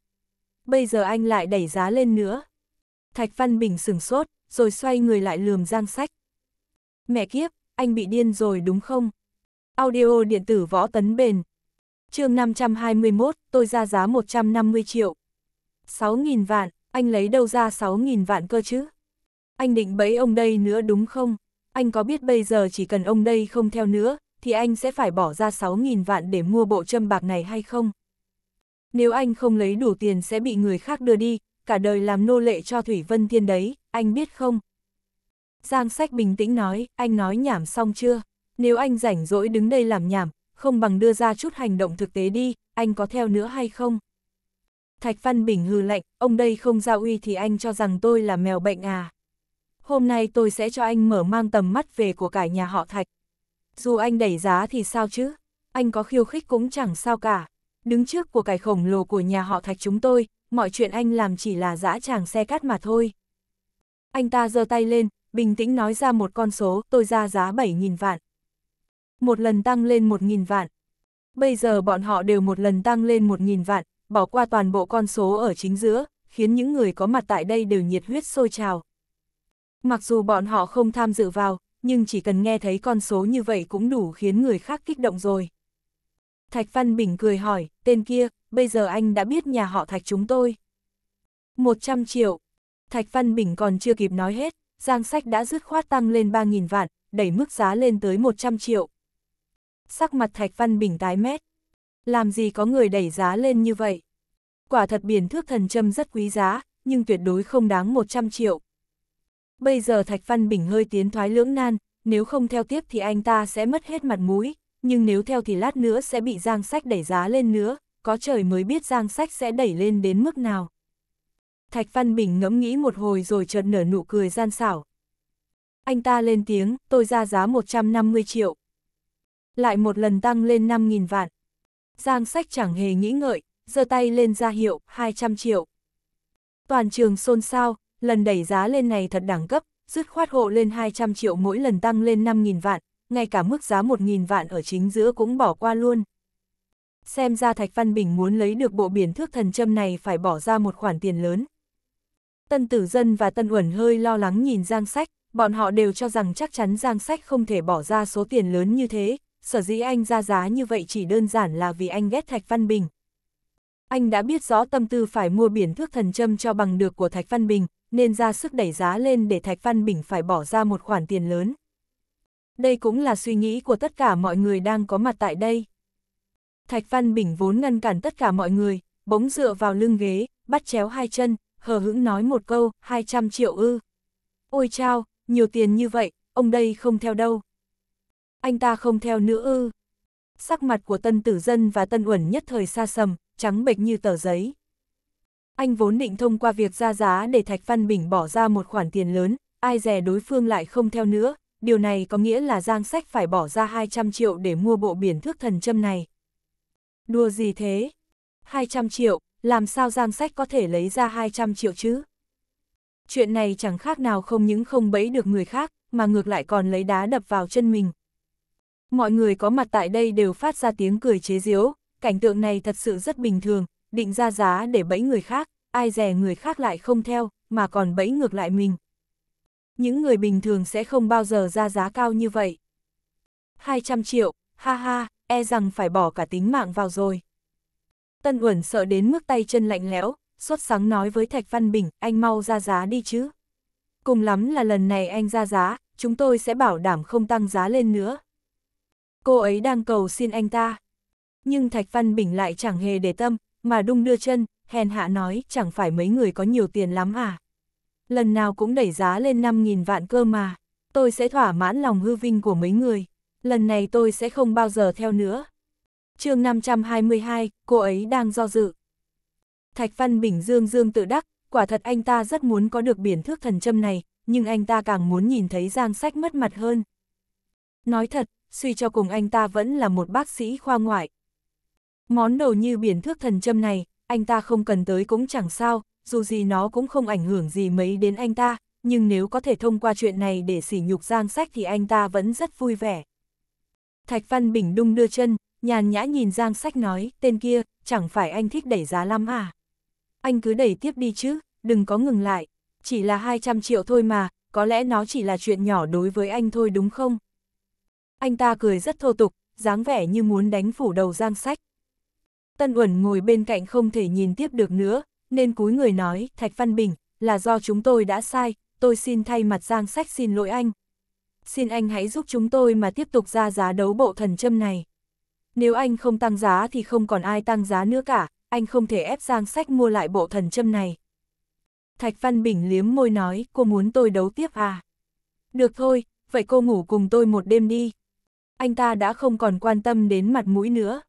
Bây giờ anh lại đẩy giá lên nữa, Thạch Văn Bình sửng sốt, rồi xoay người lại lườm Giang Sách. Mẹ kiếp, anh bị điên rồi đúng không? Audio điện tử võ tấn bền. chương 521, tôi ra giá 150 triệu. 6.000 vạn, anh lấy đâu ra 6.000 vạn cơ chứ? Anh định bẫy ông đây nữa đúng không? Anh có biết bây giờ chỉ cần ông đây không theo nữa, thì anh sẽ phải bỏ ra 6.000 vạn để mua bộ châm bạc này hay không? Nếu anh không lấy đủ tiền sẽ bị người khác đưa đi, cả đời làm nô lệ cho Thủy Vân Thiên đấy, anh biết không? Giang sách bình tĩnh nói, anh nói nhảm xong chưa? Nếu anh rảnh rỗi đứng đây làm nhảm, không bằng đưa ra chút hành động thực tế đi, anh có theo nữa hay không? Thạch Văn Bình hừ lạnh, ông đây không ra uy thì anh cho rằng tôi là mèo bệnh à. Hôm nay tôi sẽ cho anh mở mang tầm mắt về của cải nhà họ Thạch. Dù anh đẩy giá thì sao chứ, anh có khiêu khích cũng chẳng sao cả. Đứng trước của cải khổng lồ của nhà họ Thạch chúng tôi, mọi chuyện anh làm chỉ là dã tràng xe cát mà thôi. Anh ta giơ tay lên, bình tĩnh nói ra một con số, tôi ra giá 7.000 vạn. Một lần tăng lên 1.000 vạn. Bây giờ bọn họ đều một lần tăng lên 1.000 vạn, bỏ qua toàn bộ con số ở chính giữa, khiến những người có mặt tại đây đều nhiệt huyết sôi trào. Mặc dù bọn họ không tham dự vào, nhưng chỉ cần nghe thấy con số như vậy cũng đủ khiến người khác kích động rồi. Thạch Văn Bình cười hỏi, tên kia, bây giờ anh đã biết nhà họ Thạch chúng tôi. 100 triệu. Thạch Văn Bình còn chưa kịp nói hết, Giang Sách đã dứt khoát tăng lên 3.000 vạn, đẩy mức giá lên tới 100 triệu. Sắc mặt Thạch Văn Bình tái mét. Làm gì có người đẩy giá lên như vậy? Quả thật biển thước thần châm rất quý giá, nhưng tuyệt đối không đáng 100 triệu. Bây giờ Thạch Văn Bình hơi tiến thoái lưỡng nan, nếu không theo tiếp thì anh ta sẽ mất hết mặt mũi, nhưng nếu theo thì lát nữa sẽ bị giang sách đẩy giá lên nữa, có trời mới biết giang sách sẽ đẩy lên đến mức nào. Thạch Văn Bình ngẫm nghĩ một hồi rồi chợt nở nụ cười gian xảo. Anh ta lên tiếng, tôi ra giá 150 triệu. Lại một lần tăng lên 5.000 vạn. Giang sách chẳng hề nghĩ ngợi, giơ tay lên ra hiệu, 200 triệu. Toàn trường xôn xao, lần đẩy giá lên này thật đẳng cấp, dứt khoát hộ lên 200 triệu mỗi lần tăng lên 5.000 vạn, ngay cả mức giá 1.000 vạn ở chính giữa cũng bỏ qua luôn. Xem ra Thạch Văn Bình muốn lấy được bộ biển thước thần châm này phải bỏ ra một khoản tiền lớn. Tân Tử Dân và Tân Uẩn hơi lo lắng nhìn Giang Sách, bọn họ đều cho rằng chắc chắn Giang Sách không thể bỏ ra số tiền lớn như thế, sở dĩ anh ra giá như vậy chỉ đơn giản là vì anh ghét Thạch Văn Bình. Anh đã biết rõ tâm tư phải mua biển thước thần châm cho bằng được của Thạch Văn Bình, nên ra sức đẩy giá lên để Thạch Văn Bình phải bỏ ra một khoản tiền lớn đây cũng là suy nghĩ của tất cả mọi người đang có mặt tại đây. Thạch Văn Bình vốn ngăn cản tất cả mọi người, bỗng dựa vào lưng ghế, bắt chéo hai chân, hờ hững nói một câu, 200 triệu ư. Ôi chao, nhiều tiền như vậy, ông đây không theo đâu. Anh ta không theo nữa ư. Sắc mặt của tân tử dân và tân uẩn nhất thời xa sầm, trắng bệch như tờ giấy. Anh vốn định thông qua việc ra giá để Thạch Văn Bình bỏ ra một khoản tiền lớn, ai dè đối phương lại không theo nữa, điều này có nghĩa là Giang Sách phải bỏ ra 200 triệu để mua bộ biển thước thần châm này. Đùa gì thế? 200 triệu, làm sao Giang Sách có thể lấy ra 200 triệu chứ? Chuyện này chẳng khác nào không những không bẫy được người khác, mà ngược lại còn lấy đá đập vào chân mình. Mọi người có mặt tại đây đều phát ra tiếng cười chế giễu, cảnh tượng này thật sự rất bình thường, định ra giá để bẫy người khác, ai dè người khác lại không theo, mà còn bẫy ngược lại mình những người bình thường sẽ không bao giờ ra giá cao như vậy. 200 triệu, ha ha, e rằng phải bỏ cả tính mạng vào rồi. Tân Uẩn sợ đến mức tay chân lạnh lẽo, xuất sáng nói với Thạch Văn Bình, anh mau ra giá đi chứ. Cùng lắm là lần này anh ra giá, chúng tôi sẽ bảo đảm không tăng giá lên nữa. Cô ấy đang cầu xin anh ta. Nhưng Thạch Văn Bình lại chẳng hề để tâm, mà đung đưa chân, hèn hạ nói chẳng phải mấy người có nhiều tiền lắm à lần nào cũng đẩy giá lên 5.000 vạn cơ mà, tôi sẽ thỏa mãn lòng hư vinh của mấy người, lần này tôi sẽ không bao giờ theo nữa. chương 522, cô ấy đang do dự. Thạch Văn Bình Dương Dương tự đắc, quả thật anh ta rất muốn có được biển thước thần châm này, nhưng anh ta càng muốn nhìn thấy Giang Sách mất mặt hơn. Nói thật, suy cho cùng anh ta vẫn là một bác sĩ khoa ngoại. Món đồ như biển thước thần châm này, anh ta không cần tới cũng chẳng sao, dù gì nó cũng không ảnh hưởng gì mấy đến anh ta, nhưng nếu có thể thông qua chuyện này để sỉ nhục Giang Sách thì anh ta vẫn rất vui vẻ. Thạch Văn Bình đung đưa chân, nhàn nhã nhìn Giang Sách nói, tên kia, chẳng phải anh thích đẩy giá lắm à? Anh cứ đẩy tiếp đi chứ, đừng có ngừng lại, chỉ là 200 triệu thôi mà, có lẽ nó chỉ là chuyện nhỏ đối với anh thôi đúng không? Anh ta cười rất thô tục, dáng vẻ như muốn đánh phủ đầu Giang Sách. Tân Uẩn ngồi bên cạnh không thể nhìn tiếp được nữa, nên cúi người nói, Thạch Văn Bình, là do chúng tôi đã sai, tôi xin thay mặt Giang Sách xin lỗi anh. Xin anh hãy giúp chúng tôi mà tiếp tục ra giá đấu bộ thần châm này. Nếu anh không tăng giá thì không còn ai tăng giá nữa cả, anh không thể ép Giang Sách mua lại bộ thần châm này. Thạch Văn Bình liếm môi nói, cô muốn tôi đấu tiếp à? Được thôi, vậy cô ngủ cùng tôi một đêm đi. Anh ta đã không còn quan tâm đến mặt mũi nữa.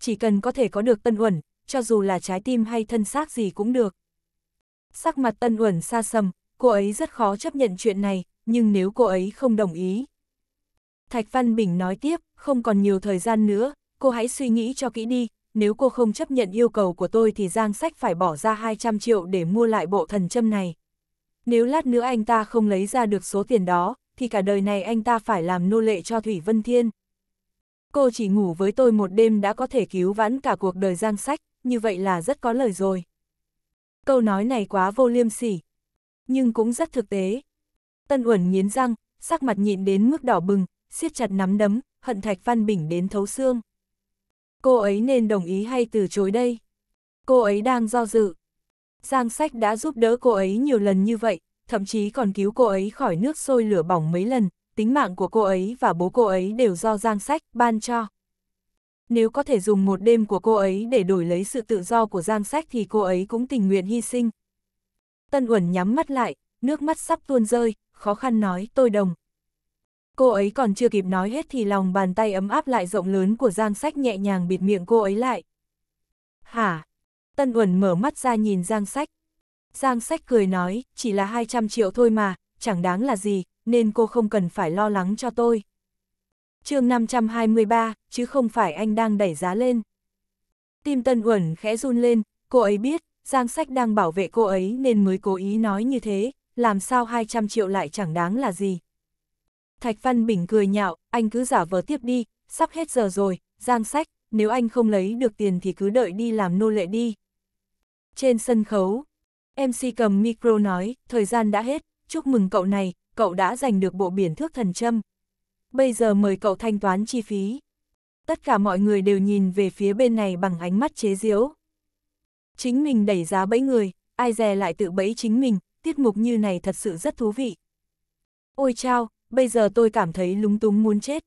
Chỉ cần có thể có được Tân Uẩn, cho dù là trái tim hay thân xác gì cũng được. Sắc mặt Tân Uẩn xa sầm, cô ấy rất khó chấp nhận chuyện này, nhưng nếu cô ấy không đồng ý. Thạch Văn Bình nói tiếp, không còn nhiều thời gian nữa, cô hãy suy nghĩ cho kỹ đi, nếu cô không chấp nhận yêu cầu của tôi thì Giang Sách phải bỏ ra 200 triệu để mua lại bộ thần châm này. Nếu lát nữa anh ta không lấy ra được số tiền đó, thì cả đời này anh ta phải làm nô lệ cho Thủy Vân Thiên. Cô chỉ ngủ với tôi một đêm đã có thể cứu vãn cả cuộc đời Giang Sách, như vậy là rất có lời rồi. Câu nói này quá vô liêm sỉ, nhưng cũng rất thực tế. Tân Uẩn nghiến răng, sắc mặt nhịn đến mức đỏ bừng, siết chặt nắm đấm, hận Thạch Văn Bình đến thấu xương. Cô ấy nên đồng ý hay từ chối đây? Cô ấy đang do dự. Giang Sách đã giúp đỡ cô ấy nhiều lần như vậy, thậm chí còn cứu cô ấy khỏi nước sôi lửa bỏng mấy lần, tính mạng của cô ấy và bố cô ấy đều do Giang Sách ban cho. Nếu có thể dùng một đêm của cô ấy để đổi lấy sự tự do của Giang Sách thì cô ấy cũng tình nguyện hy sinh. Tân Uẩn nhắm mắt lại, nước mắt sắp tuôn rơi, khó khăn nói tôi đồng. Cô ấy còn chưa kịp nói hết thì lòng bàn tay ấm áp lại rộng lớn của Giang Sách nhẹ nhàng bịt miệng cô ấy lại. Hả? Tân Uẩn mở mắt ra nhìn Giang Sách. Giang Sách cười nói, chỉ là 200 triệu thôi mà, chẳng đáng là gì, nên cô không cần phải lo lắng cho tôi chương 523, chứ không phải anh đang đẩy giá lên. Tim Tân Uẩn khẽ run lên, cô ấy biết, Giang Sách đang bảo vệ cô ấy nên mới cố ý nói như thế, làm sao 200 triệu lại chẳng đáng là gì. Thạch Văn Bình cười nhạo, anh cứ giả vờ tiếp đi, sắp hết giờ rồi, Giang Sách, nếu anh không lấy được tiền thì cứ đợi đi làm nô lệ đi. Trên sân khấu, MC cầm micro nói, thời gian đã hết, chúc mừng cậu này, cậu đã giành được bộ biển thước thần châm, bây giờ mời cậu thanh toán chi phí. Tất cả mọi người đều nhìn về phía bên này bằng ánh mắt chế giễu. Chính mình đẩy giá bẫy người, ai dè lại tự bẫy chính mình, tiết mục như này thật sự rất thú vị. Ôi chao, bây giờ tôi cảm thấy lúng túng muốn chết.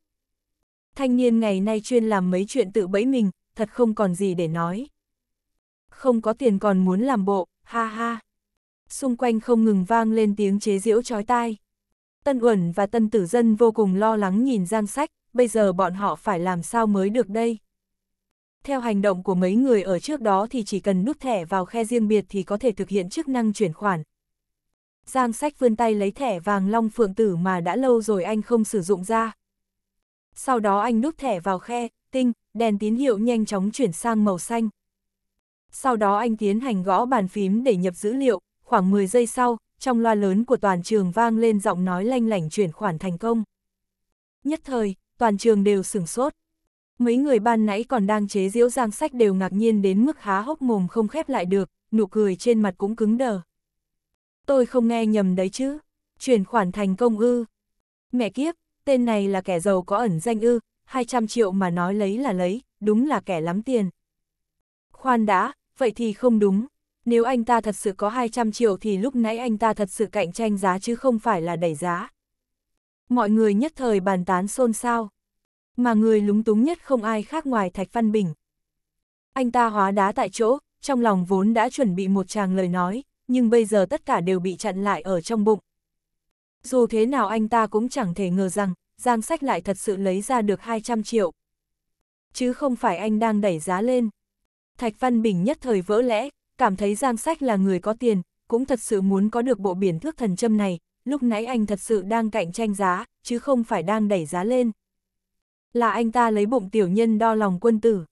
Thanh niên ngày nay chuyên làm mấy chuyện tự bẫy mình, thật không còn gì để nói. Không có tiền còn muốn làm bộ, ha ha. Xung quanh không ngừng vang lên tiếng chế giễu chói tai. Tân Uẩn và Tân Tử Dân vô cùng lo lắng nhìn Giang sách, bây giờ bọn họ phải làm sao mới được đây? Theo hành động của mấy người ở trước đó thì chỉ cần nút thẻ vào khe riêng biệt thì có thể thực hiện chức năng chuyển khoản. Giang sách vươn tay lấy thẻ vàng long phượng tử mà đã lâu rồi anh không sử dụng ra. Sau đó anh nút thẻ vào khe, tinh, đèn tín hiệu nhanh chóng chuyển sang màu xanh. Sau đó anh tiến hành gõ bàn phím để nhập dữ liệu, khoảng 10 giây sau, trong loa lớn của toàn trường vang lên giọng nói lanh lảnh chuyển khoản thành công. Nhất thời, toàn trường đều sửng sốt. Mấy người ban nãy còn đang chế diễu giang sách đều ngạc nhiên đến mức há hốc mồm không khép lại được, nụ cười trên mặt cũng cứng đờ. Tôi không nghe nhầm đấy chứ, chuyển khoản thành công ư. Mẹ kiếp, tên này là kẻ giàu có ẩn danh ư, 200 triệu mà nói lấy là lấy, đúng là kẻ lắm tiền. Khoan đã, vậy thì không đúng nếu anh ta thật sự có 200 triệu thì lúc nãy anh ta thật sự cạnh tranh giá chứ không phải là đẩy giá. Mọi người nhất thời bàn tán xôn xao. Mà người lúng túng nhất không ai khác ngoài Thạch Văn Bình. Anh ta hóa đá tại chỗ, trong lòng vốn đã chuẩn bị một tràng lời nói, nhưng bây giờ tất cả đều bị chặn lại ở trong bụng. Dù thế nào anh ta cũng chẳng thể ngờ rằng, Giang Sách lại thật sự lấy ra được 200 triệu. Chứ không phải anh đang đẩy giá lên. Thạch Văn Bình nhất thời vỡ lẽ, cảm thấy Giang Sách là người có tiền, cũng thật sự muốn có được bộ biển thước thần châm này, lúc nãy anh thật sự đang cạnh tranh giá, chứ không phải đang đẩy giá lên. Là anh ta lấy bụng tiểu nhân đo lòng quân tử.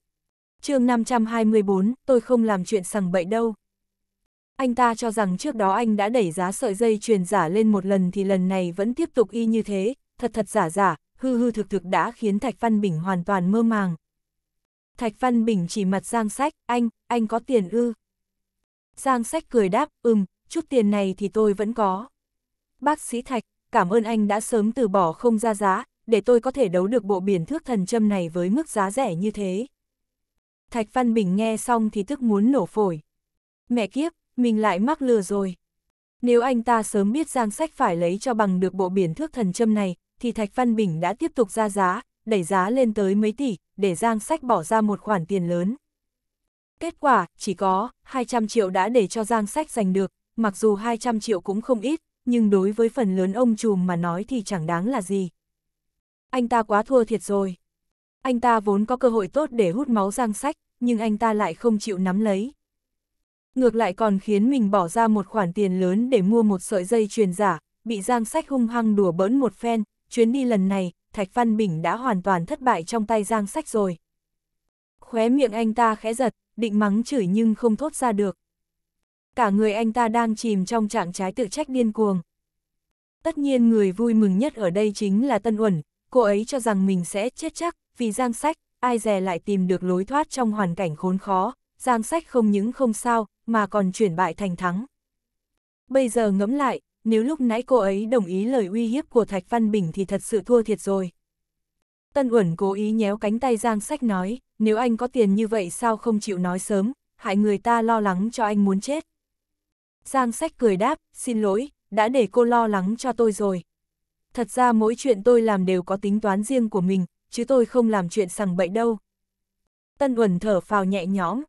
chương 524, tôi không làm chuyện sằng bậy đâu. Anh ta cho rằng trước đó anh đã đẩy giá sợi dây truyền giả lên một lần thì lần này vẫn tiếp tục y như thế, thật thật giả giả, hư hư thực thực đã khiến Thạch Văn Bình hoàn toàn mơ màng. Thạch Văn Bình chỉ mặt giang sách, anh, anh có tiền ư. Giang sách cười đáp, ừm, chút tiền này thì tôi vẫn có. Bác sĩ Thạch, cảm ơn anh đã sớm từ bỏ không ra giá, để tôi có thể đấu được bộ biển thước thần châm này với mức giá rẻ như thế. Thạch Văn Bình nghe xong thì tức muốn nổ phổi. Mẹ kiếp, mình lại mắc lừa rồi. Nếu anh ta sớm biết Giang Sách phải lấy cho bằng được bộ biển thước thần châm này, thì Thạch Văn Bình đã tiếp tục ra giá, đẩy giá lên tới mấy tỷ, để Giang Sách bỏ ra một khoản tiền lớn. Kết quả, chỉ có 200 triệu đã để cho Giang Sách giành được, mặc dù 200 triệu cũng không ít, nhưng đối với phần lớn ông trùm mà nói thì chẳng đáng là gì. Anh ta quá thua thiệt rồi. Anh ta vốn có cơ hội tốt để hút máu Giang Sách, nhưng anh ta lại không chịu nắm lấy. Ngược lại còn khiến mình bỏ ra một khoản tiền lớn để mua một sợi dây truyền giả, bị Giang Sách hung hăng đùa bỡn một phen, chuyến đi lần này, Thạch Văn Bình đã hoàn toàn thất bại trong tay Giang Sách rồi. Khóe miệng anh ta khẽ giật, định mắng chửi nhưng không thốt ra được. Cả người anh ta đang chìm trong trạng trái tự trách điên cuồng. Tất nhiên người vui mừng nhất ở đây chính là Tân Uẩn, cô ấy cho rằng mình sẽ chết chắc, vì Giang Sách, ai dè lại tìm được lối thoát trong hoàn cảnh khốn khó, Giang Sách không những không sao, mà còn chuyển bại thành thắng. Bây giờ ngẫm lại, nếu lúc nãy cô ấy đồng ý lời uy hiếp của Thạch Văn Bình thì thật sự thua thiệt rồi. Tân Uẩn cố ý nhéo cánh tay Giang Sách nói, nếu anh có tiền như vậy sao không chịu nói sớm, hại người ta lo lắng cho anh muốn chết. Giang Sách cười đáp, xin lỗi, đã để cô lo lắng cho tôi rồi. Thật ra mỗi chuyện tôi làm đều có tính toán riêng của mình, chứ tôi không làm chuyện sằng bậy đâu. Tân Uẩn thở phào nhẹ nhõm.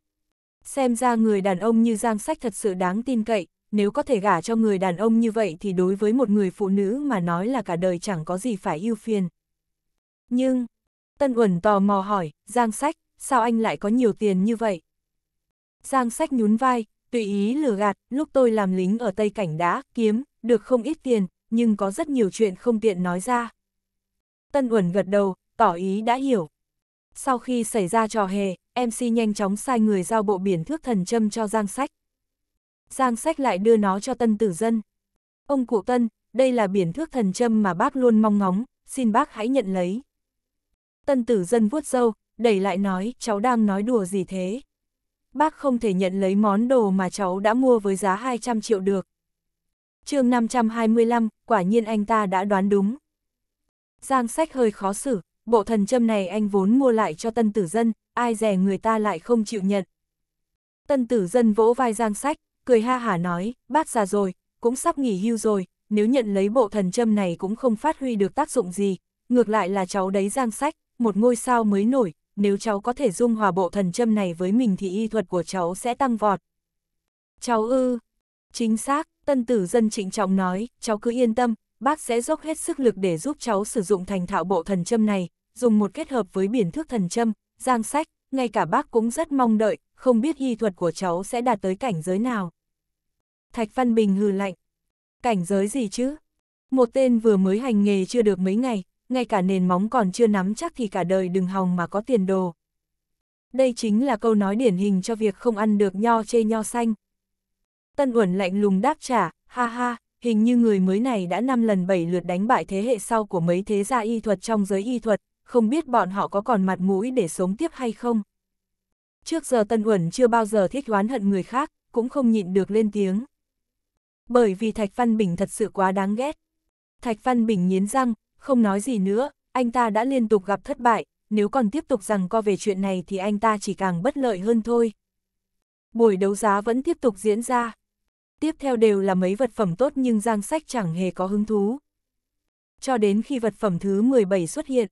Xem ra người đàn ông như Giang Sách thật sự đáng tin cậy, nếu có thể gả cho người đàn ông như vậy thì đối với một người phụ nữ mà nói là cả đời chẳng có gì phải yêu phiền. Nhưng, Tân Uẩn tò mò hỏi, Giang Sách, sao anh lại có nhiều tiền như vậy? Giang Sách nhún vai, tùy ý lừa gạt, lúc tôi làm lính ở Tây Cảnh đã kiếm, được không ít tiền, nhưng có rất nhiều chuyện không tiện nói ra. Tân Uẩn gật đầu, tỏ ý đã hiểu. Sau khi xảy ra trò hề, MC nhanh chóng sai người giao bộ biển thước thần châm cho Giang Sách. Giang Sách lại đưa nó cho Tân Tử Dân. Ông cụ Tân, đây là biển thước thần châm mà bác luôn mong ngóng, xin bác hãy nhận lấy. Tân tử dân vuốt râu đẩy lại nói, cháu đang nói đùa gì thế? Bác không thể nhận lấy món đồ mà cháu đã mua với giá 200 triệu được. chương 525, quả nhiên anh ta đã đoán đúng. Giang sách hơi khó xử, bộ thần châm này anh vốn mua lại cho tân tử dân, ai rẻ người ta lại không chịu nhận. Tân tử dân vỗ vai giang sách, cười ha hả nói, bác già rồi, cũng sắp nghỉ hưu rồi, nếu nhận lấy bộ thần châm này cũng không phát huy được tác dụng gì, ngược lại là cháu đấy giang sách, một ngôi sao mới nổi, nếu cháu có thể dung hòa bộ thần châm này với mình thì y thuật của cháu sẽ tăng vọt. Cháu ư, chính xác, tân tử dân trịnh trọng nói, cháu cứ yên tâm, bác sẽ dốc hết sức lực để giúp cháu sử dụng thành thạo bộ thần châm này, dùng một kết hợp với biển thước thần châm, giang sách, ngay cả bác cũng rất mong đợi, không biết y thuật của cháu sẽ đạt tới cảnh giới nào. Thạch Văn Bình hừ lạnh. Cảnh giới gì chứ? Một tên vừa mới hành nghề chưa được mấy ngày, ngay cả nền móng còn chưa nắm chắc thì cả đời đừng hòng mà có tiền đồ. Đây chính là câu nói điển hình cho việc không ăn được nho chê nho xanh. Tân Uẩn lạnh lùng đáp trả, ha ha, hình như người mới này đã năm lần bảy lượt đánh bại thế hệ sau của mấy thế gia y thuật trong giới y thuật, không biết bọn họ có còn mặt mũi để sống tiếp hay không. Trước giờ Tân Uẩn chưa bao giờ thích oán hận người khác, cũng không nhịn được lên tiếng. Bởi vì Thạch Văn Bình thật sự quá đáng ghét. Thạch Văn Bình nghiến răng, không nói gì nữa, anh ta đã liên tục gặp thất bại, nếu còn tiếp tục rằng co về chuyện này thì anh ta chỉ càng bất lợi hơn thôi. Buổi đấu giá vẫn tiếp tục diễn ra. Tiếp theo đều là mấy vật phẩm tốt nhưng Giang Sách chẳng hề có hứng thú. Cho đến khi vật phẩm thứ 17 xuất hiện.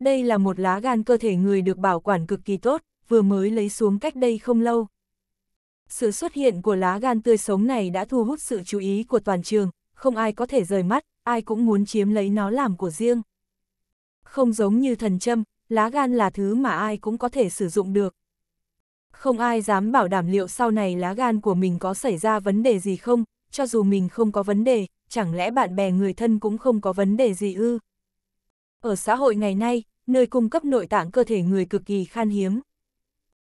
Đây là một lá gan cơ thể người được bảo quản cực kỳ tốt, vừa mới lấy xuống cách đây không lâu. Sự xuất hiện của lá gan tươi sống này đã thu hút sự chú ý của toàn trường, không ai có thể rời mắt, ai cũng muốn chiếm lấy nó làm của riêng. Không giống như thần châm, lá gan là thứ mà ai cũng có thể sử dụng được. Không ai dám bảo đảm liệu sau này lá gan của mình có xảy ra vấn đề gì không, cho dù mình không có vấn đề, chẳng lẽ bạn bè người thân cũng không có vấn đề gì ư? Ở xã hội ngày nay, nơi cung cấp nội tạng cơ thể người cực kỳ khan hiếm.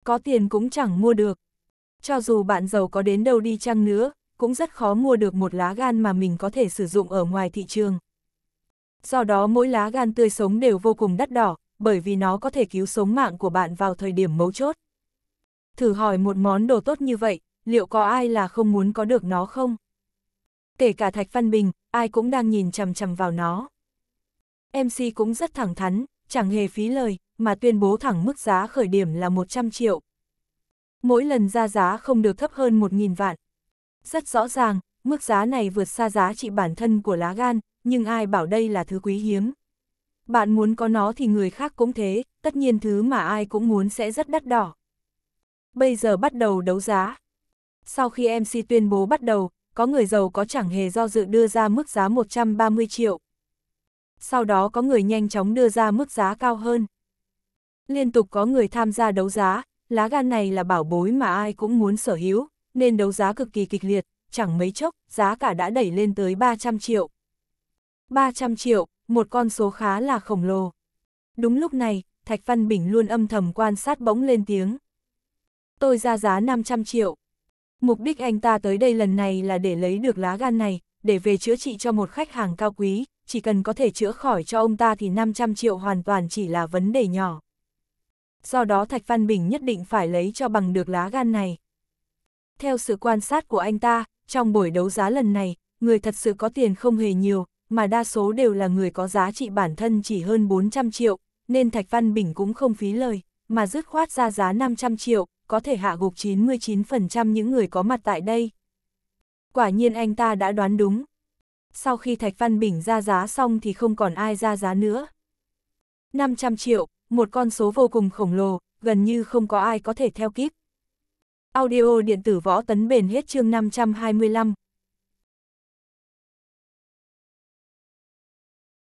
Có tiền cũng chẳng mua được. Cho dù bạn giàu có đến đâu đi chăng nữa, cũng rất khó mua được một lá gan mà mình có thể sử dụng ở ngoài thị trường. Do đó mỗi lá gan tươi sống đều vô cùng đắt đỏ, bởi vì nó có thể cứu sống mạng của bạn vào thời điểm mấu chốt. Thử hỏi một món đồ tốt như vậy, liệu có ai là không muốn có được nó không? Kể cả Thạch Văn Bình, ai cũng đang nhìn chằm chằm vào nó. MC cũng rất thẳng thắn, chẳng hề phí lời, mà tuyên bố thẳng mức giá khởi điểm là 100 triệu. Mỗi lần ra giá không được thấp hơn 1.000 vạn, rất rõ ràng, mức giá này vượt xa giá trị bản thân của lá gan, nhưng ai bảo đây là thứ quý hiếm. Bạn muốn có nó thì người khác cũng thế, tất nhiên thứ mà ai cũng muốn sẽ rất đắt đỏ. Bây giờ bắt đầu đấu giá. Sau khi MC tuyên bố bắt đầu, có người giàu có chẳng hề do dự đưa ra mức giá 130 triệu. Sau đó có người nhanh chóng đưa ra mức giá cao hơn. Liên tục có người tham gia đấu giá, lá gan này là bảo bối mà ai cũng muốn sở hữu nên đấu giá cực kỳ kịch liệt, chẳng mấy chốc, giá cả đã đẩy lên tới 300 triệu. 300 triệu, một con số khá là khổng lồ. Đúng lúc này, Thạch Văn Bình luôn âm thầm quan sát bỗng lên tiếng. Tôi ra giá 500 triệu. Mục đích anh ta tới đây lần này là để lấy được lá gan này, để về chữa trị cho một khách hàng cao quý, chỉ cần có thể chữa khỏi cho ông ta thì 500 triệu hoàn toàn chỉ là vấn đề nhỏ. Do đó Thạch Văn Bình nhất định phải lấy cho bằng được lá gan này. Theo sự quan sát của anh ta, trong buổi đấu giá lần này, người thật sự có tiền không hề nhiều, mà đa số đều là người có giá trị bản thân chỉ hơn 400 triệu, nên Thạch Văn Bình cũng không phí lời, mà dứt khoát ra giá 500 triệu, có thể hạ gục 99% những người có mặt tại đây. Quả nhiên anh ta đã đoán đúng. Sau khi Thạch Văn Bình ra giá xong thì không còn ai ra giá nữa. 500 triệu, một con số vô cùng khổng lồ, gần như không có ai có thể theo kịp. Audio điện tử võ tấn bền hết chương 525.